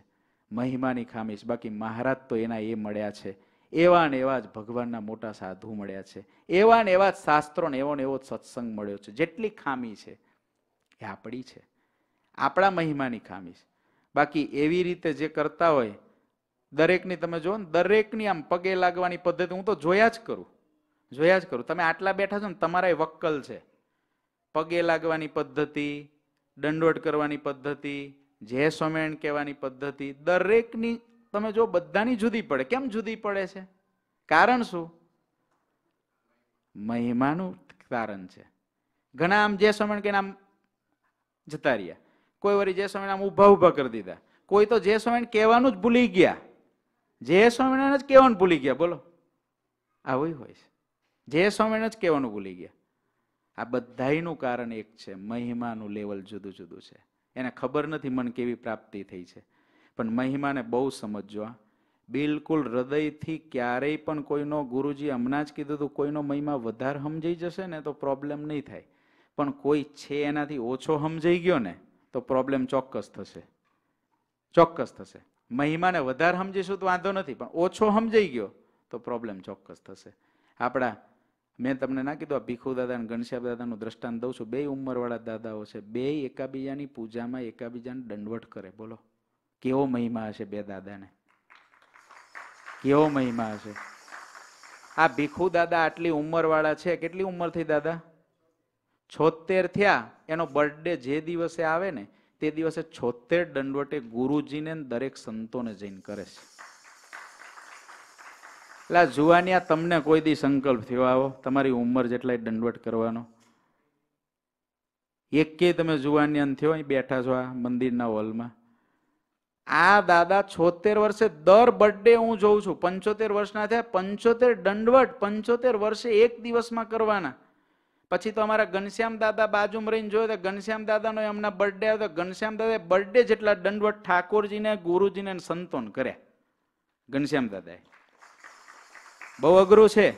મહિમાની ખામી છે બાકી મહારાજ તો એના એ મળ્યા છે એવા ને એવા જ ભગવાનના મોટા સાધુ મળ્યા છે એવા ને એવા જ શાસ્ત્રો ને એવો ને એવો જ સત્સંગ મળ્યો છે જેટલી ખામી છે એ આપણી છે આપણા મહિમાની ખામી છે બાકી એવી રીતે જે કરતા હોય દરેકની તમે જુઓ ને દરેકની આમ પગે લાગવાની પદ્ધતિ હું તો જોયા જ કરું જોયા જ કરું તમે આટલા બેઠા છો ને તમારા વક્કલ છે પગે લાગવાની પદ્ધતિ દંડોટ કરવાની પદ્ધતિ જે સોમેણ કહેવાની પદ્ધતિ દરેકની તમે જો બધાની જુદી પડે કેમ જુદી પડે છે કારણ શું મહિમાનું કારણ છે ઘણા આમ જે સમય કે આમ જતા રહ્યા કોઈ વળી જે સમય આમ ઊભા ઊભા કરી દીધા કોઈ તો જે સમય કહેવાનું જ ભૂલી ગયા જે સમયને જ કહેવાનું ભૂલી ગયા બોલો આવું હોય છે જે સમયને જ કહેવાનું ભૂલી ગયા આ બધાનું કારણ એક છે મહિમાનું લેવલ જુદું જુદું છે એને ખબર નથી મન કેવી પ્રાપ્તિ થઈ છે પણ મહિમાને બહુ સમજજો આ બિલકુલ હૃદયથી ક્યારેય પણ કોઈનો ગુરુજી હમણાં જ કીધું હતું કોઈનો મહિમા વધારે સમજાઈ જશે ને તો પ્રોબ્લેમ નહીં થાય પણ કોઈ છે એનાથી ઓછો સમજાઈ ગયો ને તો પ્રોબ્લેમ ચોક્કસ થશે ચોક્કસ થશે મહિમાને વધારે સમજીશું તો વાંધો નથી પણ ઓછો સમજાઈ ગયો તો પ્રોબ્લેમ ચોક્કસ થશે આપણા મેં તમને ના કીધું આ ભીખુ દાદા અને દાદાનું દ્રષ્ટાંત દઉં છું બે ઉંમરવાળા દાદાઓ છે બે એકાબીજાની પૂજામાં એકાબીજાને દંડવટ કરે બોલો કેવો મહિમા હશે બે દાદાને કેવો મહિમા હશે આ ભીખુ દાદા આટલી ઉંમરવાળા છે કેટલી ઉંમર થઈ દાદા છોતેર થયા એનો બર્થડે જે દિવસે આવે ને તે દિવસે છોતેર દંડવટે ગુરુજીને દરેક સંતોને જઈને કરે છે એટલે જુવાનિયા તમને કોઈ દી સંકલ્પ થયો આવો તમારી ઉંમર જેટલાય દંડવટ કરવાનો એકે તમે જુવાનિયાન થયો બેઠા છો આ મંદિરના હોલમાં આ દાદા છોતેર વર્ષે દર બર્થડે હું જોઉં છું પંચોતેર વર્ષના થયા પંચોતેર દંડવટ પંચોતેર વર્ષે એક દિવસમાં કરવાના પછી તો અમારા ઘનશ્યામ દાદા બાજુમાં રહીને જોયો તો ઘનશ્યામ દાદાનો એમના બર્થડે આવ્યો તો ઘનશ્યામ દાદાએ બર્થડે જેટલા દંડવટ ઠાકોરજીને ગુરુજીને સંતોન કર્યા ઘનશ્યામ દાદાએ બહુ અઘરું છે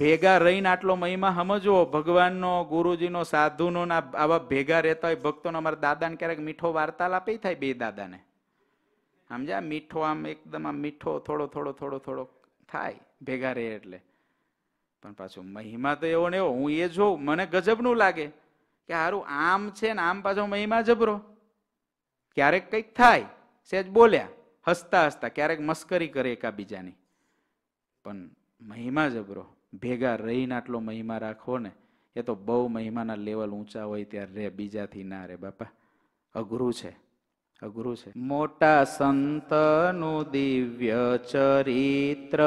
ભેગા રહીને આટલો મહિમા સમજવો ભગવાનનો ગુરુજીનો સાધુનો આવા ભેગા રહેતા હોય ભક્તોનો અમારા દાદાને ક્યારેક મીઠો વાર્તાલાપ થાય બે દાદાને સમજ્યા મીઠો આમ એકદમ આમ મીઠો થોડો થોડો થોડો થોડો થાય ભેગા રહે એટલે પણ પાછો મહિમા તો એવો ને એવો હું એ જોઉં મને ગજબનું લાગે કે સારું આમ છે ને આમ પાછો મહિમા જબરો ક્યારેક કંઈક થાય સેજ બોલ્યા હસતા હસતા ક્યારેક મસ્કરી કરે એકાબીજાની પણ મહિમા જબરો ભેગા રહીને આટલો મહિમા રાખવો ને એ તો બહુ મહિમાના લેવલ ઊંચા હોય ત્યારે રે બીજાથી ના રે બાપા અઘરું છે અઘરું છે મોટા સંતનું દિવ્ય ચરિત્ર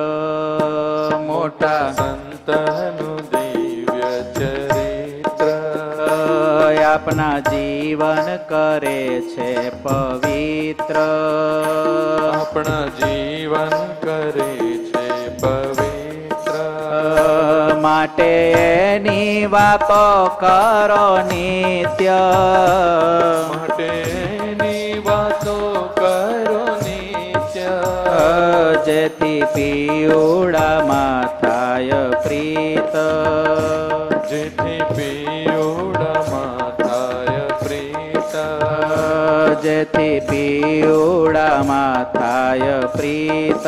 મોટા સંતનું દિવ્ય ચરિત્ર આપના જીવન કરે છે પવિત્ર આપણા જીવન કરે છે પવિત્ર માટે એની વાતો કરો નિત્ય માટે જતી પિયોડામાં થાય પ્રીત જેથી પિયોડામાં થાય પ્રીત જેથી પિયોડામાં થાય પ્રીત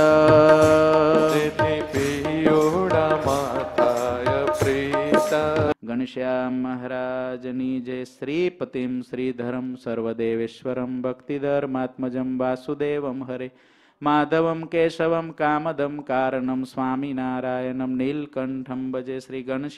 જેથી પિયોડામાં થાય પ્રીત ઘનશ્યામ મહારાજની જે શ્રી શ્રીધરમ સર્વદેવેશ્વરમ ભક્તિધર્માત્મજમ વાસુદેવમ હરે माधवं केशवं कामदं कारणं स्वामिनारायणं नीलकण्ठं भजे श्रीगणश